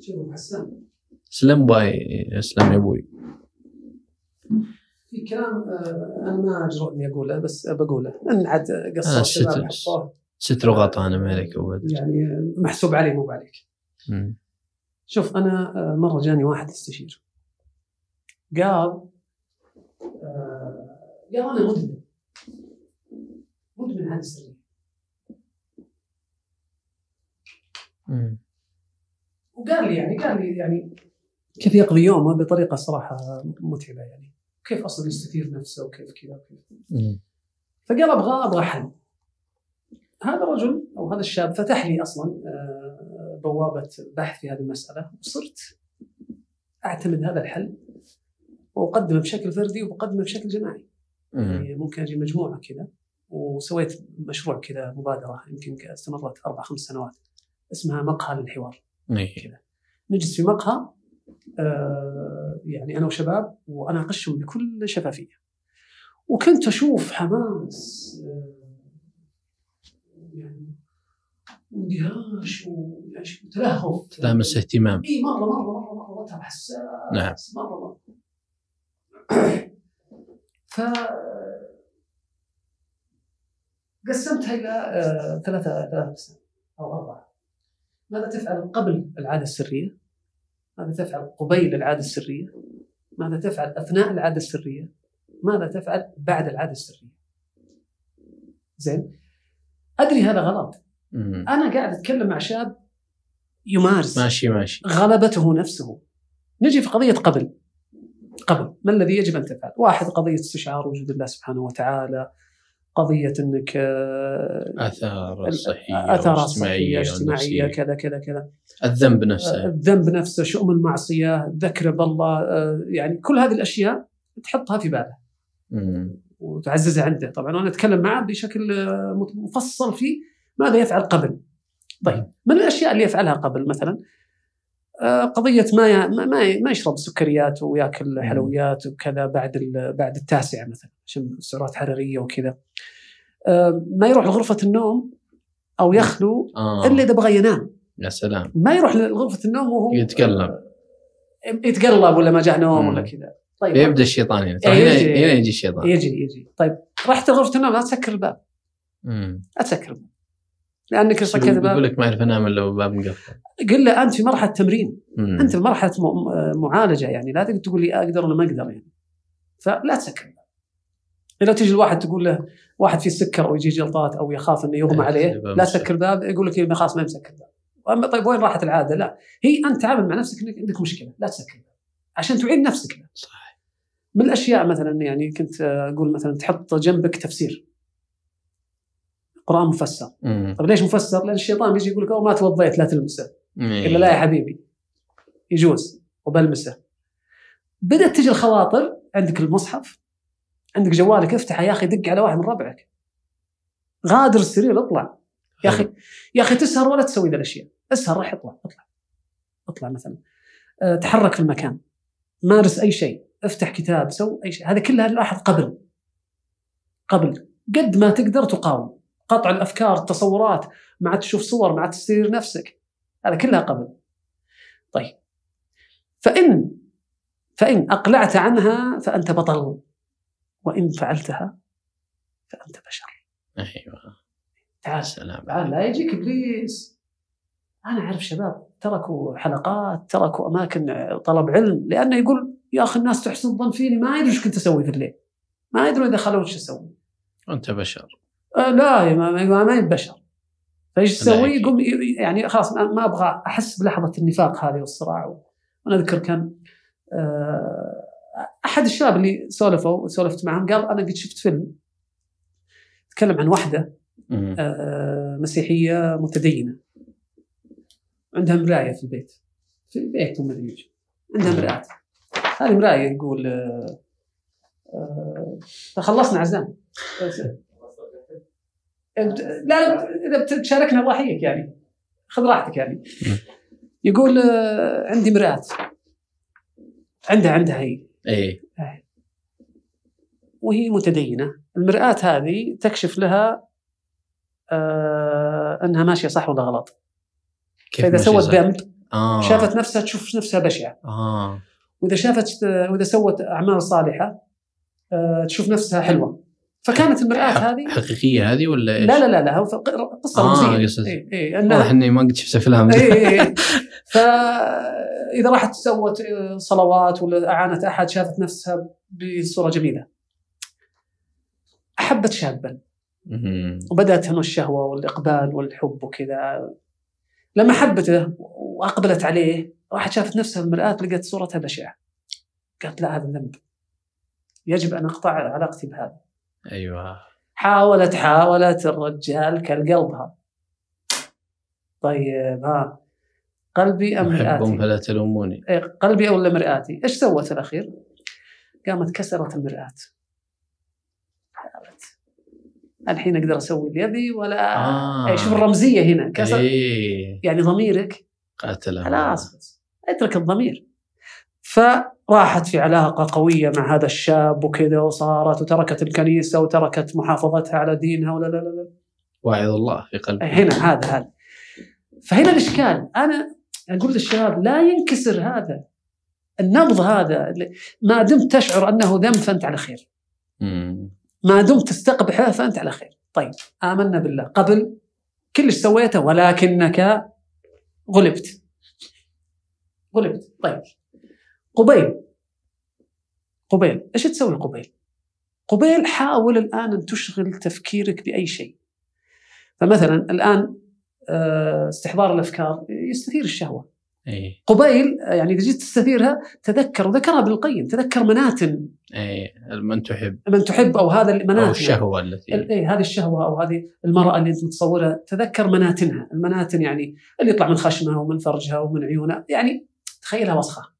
شوف حسان سلم باي اسلم يا ابوي في كلام آه، انا ما اجرؤ اني اقوله بس بقوله لان عاد قصص آه، ستر وغطا انا ما عليك يعني محسوب علي مو عليك شوف انا آه، مره جاني واحد يستشير قال آه، قال انا مدمن مدمن على السريه وقال لي يعني قال لي يعني كيف يقضي يومه بطريقه صراحه متعبه يعني كيف اصلا يستثير نفسه وكيف كذا وكذا فقال ابغى ابغى حل هذا الرجل او هذا الشاب فتح لي اصلا آه، بوابه بحث في هذه المساله وصرت اعتمد هذا الحل واقدمه بشكل فردي وأقدمه بشكل جماعي. يعني ممكن اجي مجموعه كذا وسويت مشروع كذا مبادره يمكن استمرت اربع خمس سنوات اسمها مقهى للحوار. نعم. كذا نجلس في مقهى آه يعني انا وشباب واناقشهم بكل شفافيه. وكنت اشوف حماس آه واندهاش وتلهف يعني تلامس اهتمام اي مره مره مره مره حساس نعم مره مره ف قسمتها الى آه، ثلاثة ثلاثة او اربعة ماذا تفعل قبل العادة السرية؟ ماذا تفعل قبيل العادة السرية؟ ماذا تفعل اثناء العادة السرية؟ ماذا تفعل بعد العادة السرية؟ زين؟ ادري هذا غلط مم. انا قاعد اتكلم مع شاب يمارس ماشي ماشي غلبته نفسه نجي في قضيه قبل قبل ما الذي يجب ان تفعل؟ واحد قضيه استشعار وجود الله سبحانه وتعالى قضيه انك آه، اثار صحيه اثار صحيه اجتماعيه كذا كذا كذا الذنب آه، نفسه الذنب نفسه شؤم المعصيه ذكر بالله آه، يعني كل هذه الاشياء تحطها في باله وتعززها عنده طبعا وانا اتكلم معه بشكل مفصل في ماذا يفعل قبل؟ طيب من الاشياء اللي يفعلها قبل مثلا آه، قضية ما ما ما يشرب سكريات وياكل حلويات وكذا بعد بعد التاسعة مثلا عشان سعرات حرارية وكذا. آه، ما يروح لغرفة النوم أو يخلو آه. إلا إذا بغى ينام. يا سلام. ما يروح لغرفة النوم وهو يتقلب. يتقلب ولا ما جاء نوم ولا كذا. طيب يبدا الشيطان يعني. إيه، هنا يعني. هنا يجي الشيطان. يجي يجي. طيب رحت لغرفة النوم لا تسكر الباب. امم لا تسكر الباب. لانك قصه كذا يقول لك ما اعرف انام الا باب مقفل قل له انت في مرحله تمرين مم. انت في مرحله معالجه يعني لا تقدر تقول لي آه، اقدر ولا ما اقدر يعني فلا تسكر لو تجي الواحد تقول له واحد فيه سكر او يجي جلطات او يخاف انه يغمى إيه، عليه لا تسكر باب يقول لك خلاص ما مسكر باب اما طيب وين راحت العاده؟ لا هي انت تعامل مع نفسك انك عندك مشكله لا تسكر عشان تعين نفسك صح من الاشياء مثلا يعني كنت اقول مثلا تحط جنبك تفسير القران مفسر طيب ليش مفسر؟ لان الشيطان بيجي يقول لك ما توضيت لا تلمسه الا لا يا حبيبي يجوز وبلمسه بدات تجي الخواطر عندك المصحف عندك جوالك افتحه يا اخي دق على واحد من ربعك غادر السرير اطلع يا اخي يا اخي تسهر ولا تسوي ذا الاشياء اسهر راح اطلع اطلع اطلع مثلا أه تحرك في المكان مارس اي شيء افتح كتاب سو اي شيء هذا كلها لاحظ قبل قبل قد ما تقدر تقاوم قطع الافكار التصورات ما عاد تشوف صور ما عاد تستدير نفسك هذا كلها قبل طيب فان فان اقلعت عنها فانت بطل وان فعلتها فانت بشر ايوه تعال سلام تعال لا يجيك ابليس انا اعرف شباب تركوا حلقات تركوا اماكن طلب علم لانه يقول يا اخي الناس تحسن الظن فيني ما يدري ايش كنت اسوي في الليل ما يدرون اذا خلوا ايش اسوي انت بشر آه، لا ما ما بشر فايش تسوي؟ يقوم يعني خلاص ما ابغى احس بلحظه النفاق هذه والصراع وانا اذكر كان آه، احد الشباب اللي سولفوا سولفت معهم قال انا قد شفت فيلم تكلم عن واحده آه، مسيحيه متدينه عندها مرايه في البيت في البيت بيتهم ادري عندها مرايه هذه مرايه يقول تخلصنا عزام لا اذا بتشاركنا الله يحييك يعني خذ راحتك يعني يقول آه، عندي مراه عندها عندها هي اي آه. وهي متدينه المراه هذه تكشف لها آه انها ماشيه صح ولا غلط كيف فاذا سوت ذنب آه. شافت نفسها تشوف نفسها بشعه آه. واذا شافت آه، واذا سوت اعمال صالحه آه تشوف نفسها حلوه فكانت المرآة هذه حقيقية هذه ولا إيش؟ لا لا لا لا هو قصة آه رمزية قصة إيه إيه, إيه، واضح اني ما قد شفت افلام إيه إيه, إيه. فاذا راحت سوت آه، صلوات ولا اعانت احد شافت نفسها بصورة جميلة احبت شابا وبدات هنا الشهوة والاقبال والحب وكذا لما حبته واقبلت عليه راحت شافت نفسها بالمرآة المرآة لقت صورتها بشعة قالت لا هذا ذنب يجب ان اقطع علاقتي بهذا ايوه حاولت حاولت الرجال كالقلبها طيب ها قلبي ام مرآتي؟ فلا تلوموني إيه، قلبي او مرآتي، ايش سوت الاخير؟ قامت كسرت المرآة حاولت الحين اقدر اسوي بيدي ولا آه. إيه، شوف الرمزيه هنا كسر إيه. يعني ضميرك قاتله خلاص اترك الضمير فراحت في علاقه قويه مع هذا الشاب وكذا وصارت وتركت الكنيسه وتركت محافظتها على دينها ولا لا لا لا واعظ الله في قلبه إيه، هنا هذا هذا فهنا الاشكال انا اقول للشباب لا ينكسر هذا النبض هذا ما دمت تشعر انه ذنب فانت على خير. ما دمت تستقبحه فانت على خير. طيب امنا بالله قبل كل اللي سويته ولكنك غلبت. غلبت طيب قبيل قبيل ايش تسوي قبيل؟ قبيل حاول الان ان تشغل تفكيرك باي شيء. فمثلا الان آه، استحضار الافكار يستثير الشهوه. أي. قبيل يعني اذا جيت تستثيرها تذكر وذكرها ابن القيم تذكر مناتن اي من تحب من تحب او هذا المناتن او الشهوه التي اي هذه الشهوه او هذه المراه اللي انت متصورها تذكر مناتنها، المناتن يعني اللي يطلع من خشمها ومن فرجها ومن عيونها يعني تخيلها وسخه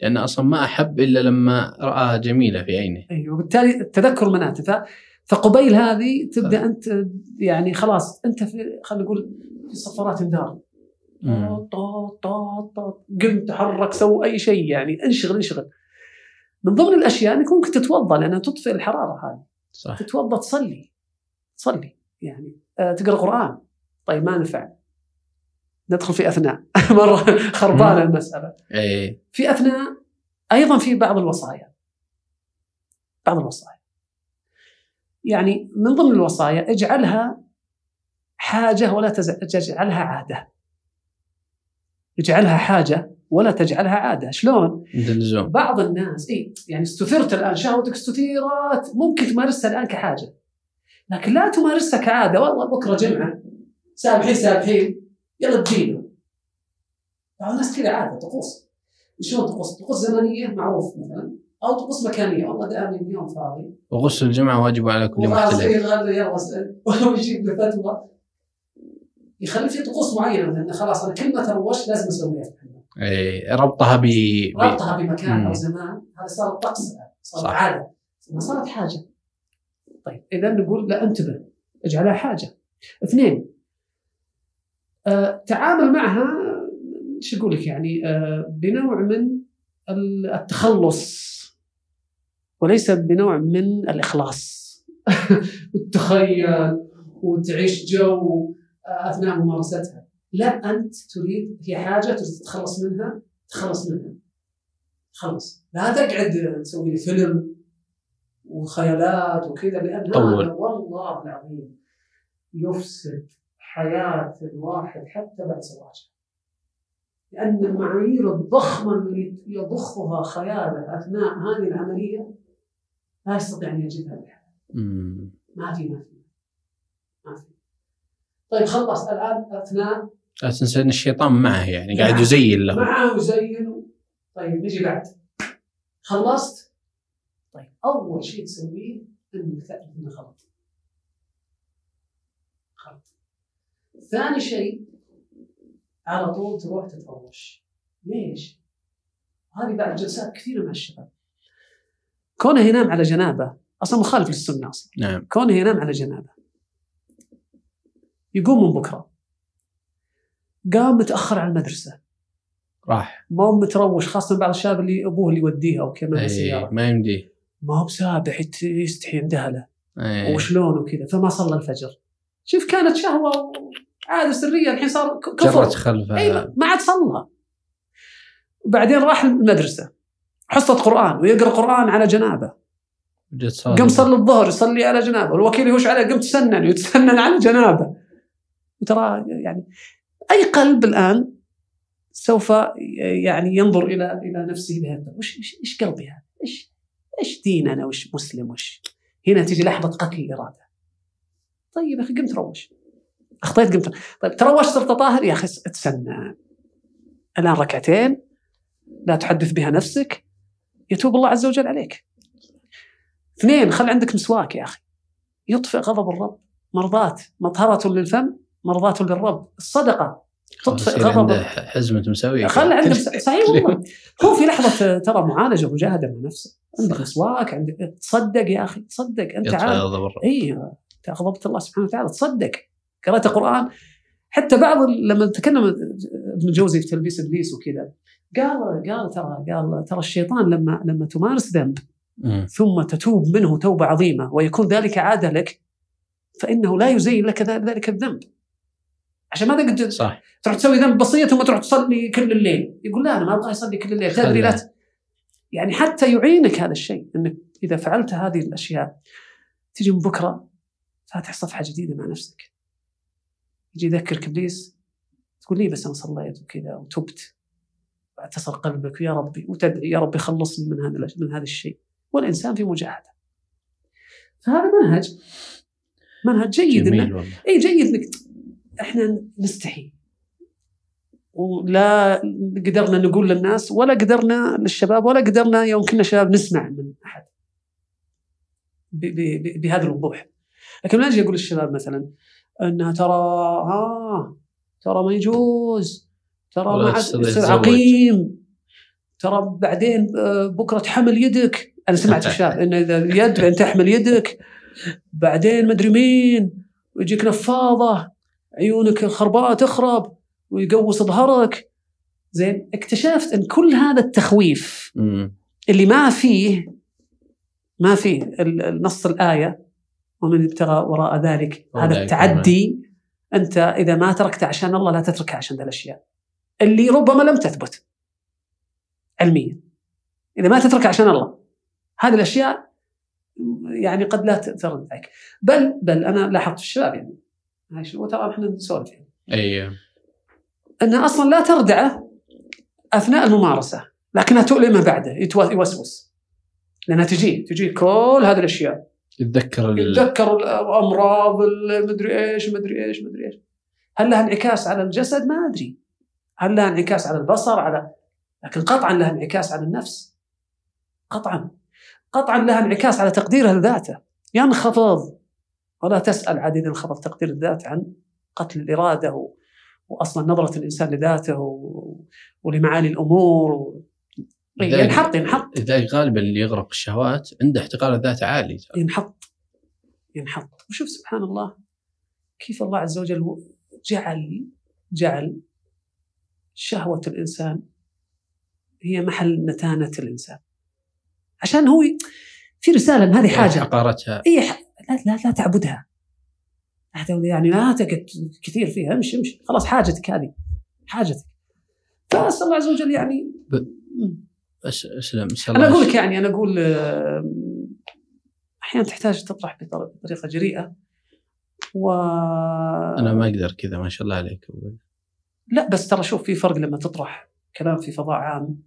لأن أصلا ما أحب إلا لما رآها جميلة في عينه أيوة وبالتالي التذكر مناته فقبيل هذه تبدأ صح. أنت يعني خلاص أنت في خلينا نقول في صفارات الدار قم تحرك سو أي شيء يعني انشغل انشغل من ضمن الأشياء أنك ممكن تتوضأ لأنها تطفئ الحرارة هذه صح تتوضأ تصلي تصلي يعني آه، تقرأ قرآن طيب ما نفع ندخل في اثناء مره خربانه المساله أي. في اثناء ايضا في بعض الوصايا بعض الوصايا يعني من ضمن الوصايا اجعلها حاجه ولا تجعلها عاده اجعلها حاجه ولا تجعلها عاده شلون دلزوم. بعض الناس اي يعني استثرت الان شهوتك استثيرت ممكن تمارسها الان كحاجه لكن لا تمارسها كعاده والله بكره جمعه سامحين سامحين يلا تجينا الناس كذا عاده طقوس شلون طقوس؟ طقوس زمنيه معروف مثلا او طقوس مكانيه والله دائما اليوم فاضي وغسل الجمعه واجب على كل محتلم إيه، يلا يلا ويجيب له فتوى يخلي في طقوس معينه مثلا خلاص انا كل ما تروش لازم اسويها في الحمام اي ربطها ب ربطها بمكان او زمان هذا صار طقس صار عاده ما صارت حاجه طيب اذا نقول لا انتبه اجعلها حاجه اثنين آه، تعامل معها شو اقول لك يعني آه، بنوع من التخلص وليس بنوع من الاخلاص وتتخيل وتعيش جو آه، اثناء ممارستها لا انت تريد هي حاجه تريد تتخلص منها تخلص منها خلص لا تقعد تسوي فيلم وخيالات وكذا لان والله العظيم يفسد حياة الواحد حتى بعد زواجه لأن المعايير الضخمة اللي يضخها خياله أثناء هذه العملية لا يستطيع أن يجدها بحاله ما في ما في ما في طيب خلص الآن أثناء تنسى أن الشيطان معه يعني قاعد نعم. يزين له معه يزين طيب نجي بعد خلصت طيب أول شيء تسويه أنك تعرف أنه غلط غلط ثاني شيء على طول تروح تتروش ليش؟ هذه بعد جلسات كثيره مع الشباب كونه ينام على جنابه اصلا مخالف للسنه اصلا نعم كونه ينام على جنابه يقوم من بكره قام متاخر على المدرسه راح ما هو متروش خاصه بعض الشباب اللي ابوه اللي يوديه او كذا ما إيه، ما يمديه ما هو بسابح يستحي اهله إيه. وشلون وكذا فما صلى الفجر شوف كانت شهوه عاده سريه الحين صار كفر خلف اي ما عاد صلى بعدين راح المدرسه حصه قران ويقرا قران على جنابه قام صلى الظهر يصلي على جنابه الوكيل يهوش عليه قمت تسنن يتسنن على جنابه ترى يعني اي قلب الان سوف يعني ينظر الى الى نفسه بهذا وش ايش قلبي هذا؟ ايش ايش دين انا وش مسلم وش هنا تجي لحظه قتل الاراده طيب يا اخي قم تروش اخطيت قمت طيب ترى واش صرت طاهر يا اخي اتسنى الان ركعتين لا تحدث بها نفسك يتوب الله عز وجل عليك اثنين خل عندك مسواك يا اخي يطفئ غضب الرب مرضات مطهرة للفم مرضاة للرب الصدقة تطفئ غضب حزمة مساوية خل عندك صحيح والله هو في لحظة ترى معالجة مجاهدة مع نفسه عندك مسواك عندك تصدق يا اخي تصدق انت عارف اي غضبت الله سبحانه وتعالى تصدق قرأت قرآن حتى بعض لما تكلم ابن جوزي في تلبيس ابليس وكذا قال قال ترى قال ترى الشيطان لما لما تمارس ذنب ثم تتوب منه توبه عظيمه ويكون ذلك عاده لك فانه لا يزين لك ذلك الذنب عشان ما تقدر صح تروح تسوي ذنب بسيط ثم تروح تصلي كل الليل يقول لا انا ما ابغى اصلي كل الليل تدري لا يعني حتى يعينك هذا الشيء انك اذا فعلت هذه الاشياء تجي من بكره فاتح صفحه جديده مع نفسك يجي يذكرك ابليس تقول لي بس انا صليت وكذا وتبت واعتصر قلبك يا ربي وتدعي يا ربي خلصني من هذا من هذا الشيء والانسان في مجاهده فهذا منهج منهج جيد والله. اي جيد انك احنا نستحي ولا قدرنا نقول للناس ولا قدرنا للشباب ولا قدرنا يوم كنا شباب نسمع من احد بهذا الوضوح لكن اجي اقول للشباب مثلا انها ترى ها ترى ما يجوز ترى ما يصير عقيم ترى بعدين آه، بكره تحمل يدك انا سمعت الشاب انه اذا اليد انت تحمل يدك بعدين مدري مين ويجيك نفاضه عيونك الخرباء تخرب ويقوس ظهرك زين اكتشفت ان كل هذا التخويف اللي ما فيه ما فيه النص الايه ومن ابتغى وراء ذلك هذا التعدي نعم. انت اذا ما تركته عشان الله لا تتركه عشان ذا الاشياء اللي ربما لم تثبت علميا اذا ما تتركه عشان الله هذه الاشياء يعني قد لا ترد عليك بل بل انا لاحظت في الشباب يعني وترى احنا نسولف يعني ايوه انها اصلا لا تردعه اثناء الممارسه لكنها تؤلمه بعده يوسوس لانها تجي تجي كل هذه الاشياء يتذكر يتذكر الامراض المدري ايش مدري ايش مدري ايش هل لها انعكاس على الجسد ما ادري هل لها انعكاس على البصر على لكن قطعا لها انعكاس على النفس قطعا قطعا لها انعكاس على تقديرها لذاته ينخفض ولا تسال عديد انخفض تقدير الذات عن قتل الاراده واصلا نظره الانسان لذاته ولمعاني الامور و... طيب، ينحط ينحط لذلك غالبا اللي يغرق الشهوات عنده احتقار الذات عالي ينحط ينحط وشوف سبحان الله كيف الله عز وجل جعل جعل شهوة الإنسان هي محل نتانة الإنسان عشان هو في رسالة إن هذه إيه، حاجة حقارتها إي ح... لا, لا لا تعبدها يعني لا تقعد كثير فيها امشي امشي خلاص حاجتك هذه حاجتك فأسأل الله عز وجل يعني ب... اسلم ان شاء الله انا اقول لك يعني انا اقول آه، احيانا تحتاج تطرح بطريقه جريئه و انا ما اقدر كذا ما شاء الله عليك لا بس ترى شوف في فرق لما تطرح كلام في فضاء عام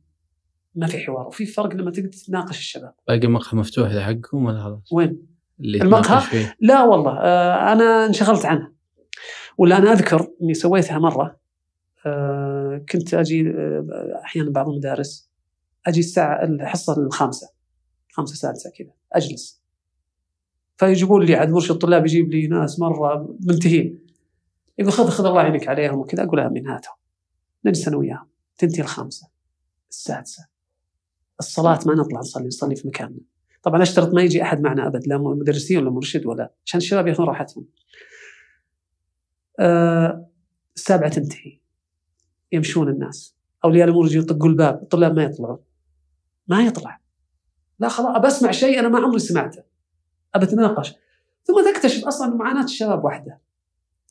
ما في حوار وفي فرق لما تقدر تناقش الشباب باقي المقهى مفتوح لحقهم ولا خلاص؟ وين؟ اللي المقهى؟ لا والله آه انا انشغلت عنها ولا انا اذكر اني سويتها مره آه كنت اجي آه احيانا بعض المدارس اجي الساعه الحصه الخامسه خمسة سادسة كذا اجلس فيجيبون لي عاد مرشد الطلاب يجيب لي ناس مره منتهين يقول خذ خذ الله يعينك عليهم وكذا اقول امين هاتهم نجلس انا وياهم تنتهي الخامسه السادسه الصلاه ما نطلع نصلي نصلي في مكاننا طبعا اشترط ما يجي احد معنا ابد لا مدرسين ولا مرشد ولا عشان الشباب ياخذون راحتهم آه، السابعه تنتهي يمشون الناس اولياء الامور يجي يطقوا الباب الطلاب ما يطلعون ما يطلع لا خلاص ابى اسمع شيء انا ما عمري سمعته ابى اتناقش ثم تكتشف اصلا معاناه الشباب واحده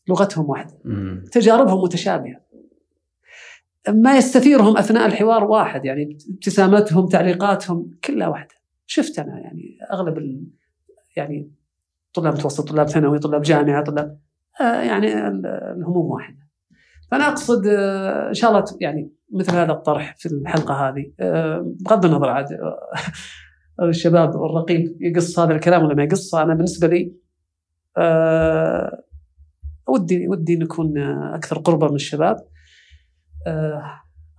لغتهم واحده مم. تجاربهم متشابهه ما يستثيرهم اثناء الحوار واحد يعني ابتسامتهم تعليقاتهم كلها واحده شفت انا يعني اغلب ال... يعني طلاب متوسط طلاب ثانوي طلاب جامعه طلاب آه يعني الهموم واحده فانا اقصد آه ان شاء الله يعني مثل هذا الطرح في الحلقه هذه أه، بغض النظر عاد أه، الشباب والرقيب يقص هذا الكلام ولا ما يقصه انا بالنسبه لي أه، ودي ودي نكون اكثر قربا من الشباب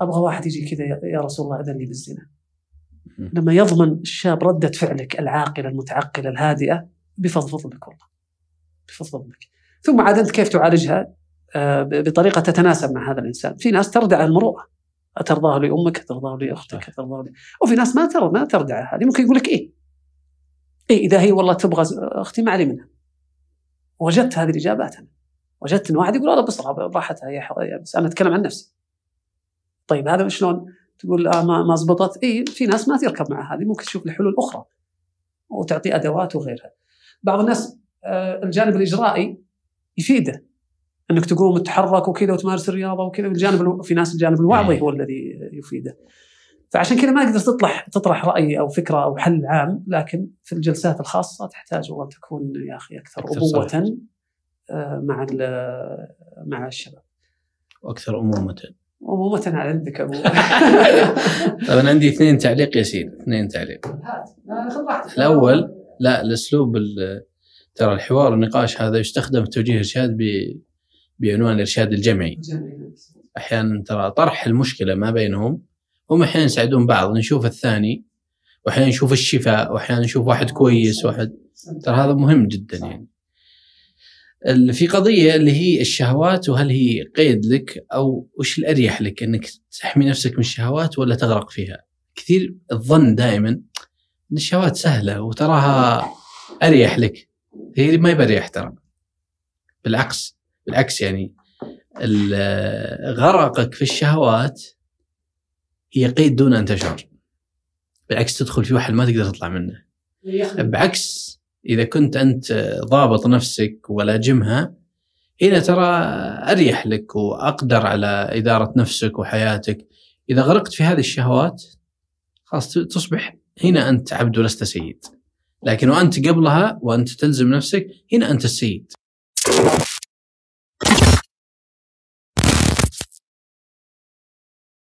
ابغى واحد يجي كذا يا رسول الله اذن لي بالزنا لما يضمن الشاب رده فعلك العاقله المتعقله الهادئه بفضفض لك والله بفضفض لك ثم عاد انت كيف تعالجها بطريقه تتناسب مع هذا الانسان في ناس تردع المروءه اترضاه لامك اترضاه لاختك اترضاه لي وفي ناس ما ترى ما تردع هذه ممكن يقول لك ايه ايه اذا هي والله تبغى اختي ما علي منها وجدت هذه الاجابات انا وجدت ان واحد يقول والله بس براحتها هي بس انا اتكلم عن نفسي طيب هذا شلون تقول آه ما ما زبطت اي في ناس ما تركب مع هذه ممكن تشوف لحلول اخرى وتعطي ادوات وغيرها بعض الناس آه، الجانب الاجرائي يفيده انك تقوم وتتحرك وكذا وتمارس الرياضه وكذا الجانب الو... في ناس الجانب الوعظي إيه. هو الذي يفيده. فعشان كذا ما اقدر تطلع تطرح راي او فكره او حل عام لكن في الجلسات الخاصه تحتاج والله تكون يا اخي اكثر ابوه آه، مع مع الشباب. واكثر امومه. امومه على عندك ابو طبعا انا عندي اثنين تعليق يا سيد اثنين تعليق. الاول لا الاسلوب ترى الحوار النقاش هذا يستخدم في توجيه الشهاد بعنوان الارشاد الجمعي احيانا ترى طرح المشكله ما بينهم هم احيانا يساعدون بعض نشوف الثاني واحيانا نشوف الشفاء واحيانا نشوف واحد كويس واحد ترى هذا مهم جدا يعني في قضية اللي هي الشهوات وهل هي قيد لك أو وش الأريح لك أنك تحمي نفسك من الشهوات ولا تغرق فيها كثير الظن دائما أن الشهوات سهلة وتراها أريح لك هي ما يبريح ترى بالعكس بالعكس يعني غرقك في الشهوات هي قيد دون ان تشعر بالعكس تدخل في وحل ما تقدر تطلع منه بعكس اذا كنت انت ضابط نفسك ولا جمها هنا ترى اريح لك واقدر على اداره نفسك وحياتك اذا غرقت في هذه الشهوات خلاص تصبح هنا انت عبد ولست سيد لكن وانت قبلها وانت تلزم نفسك هنا انت السيد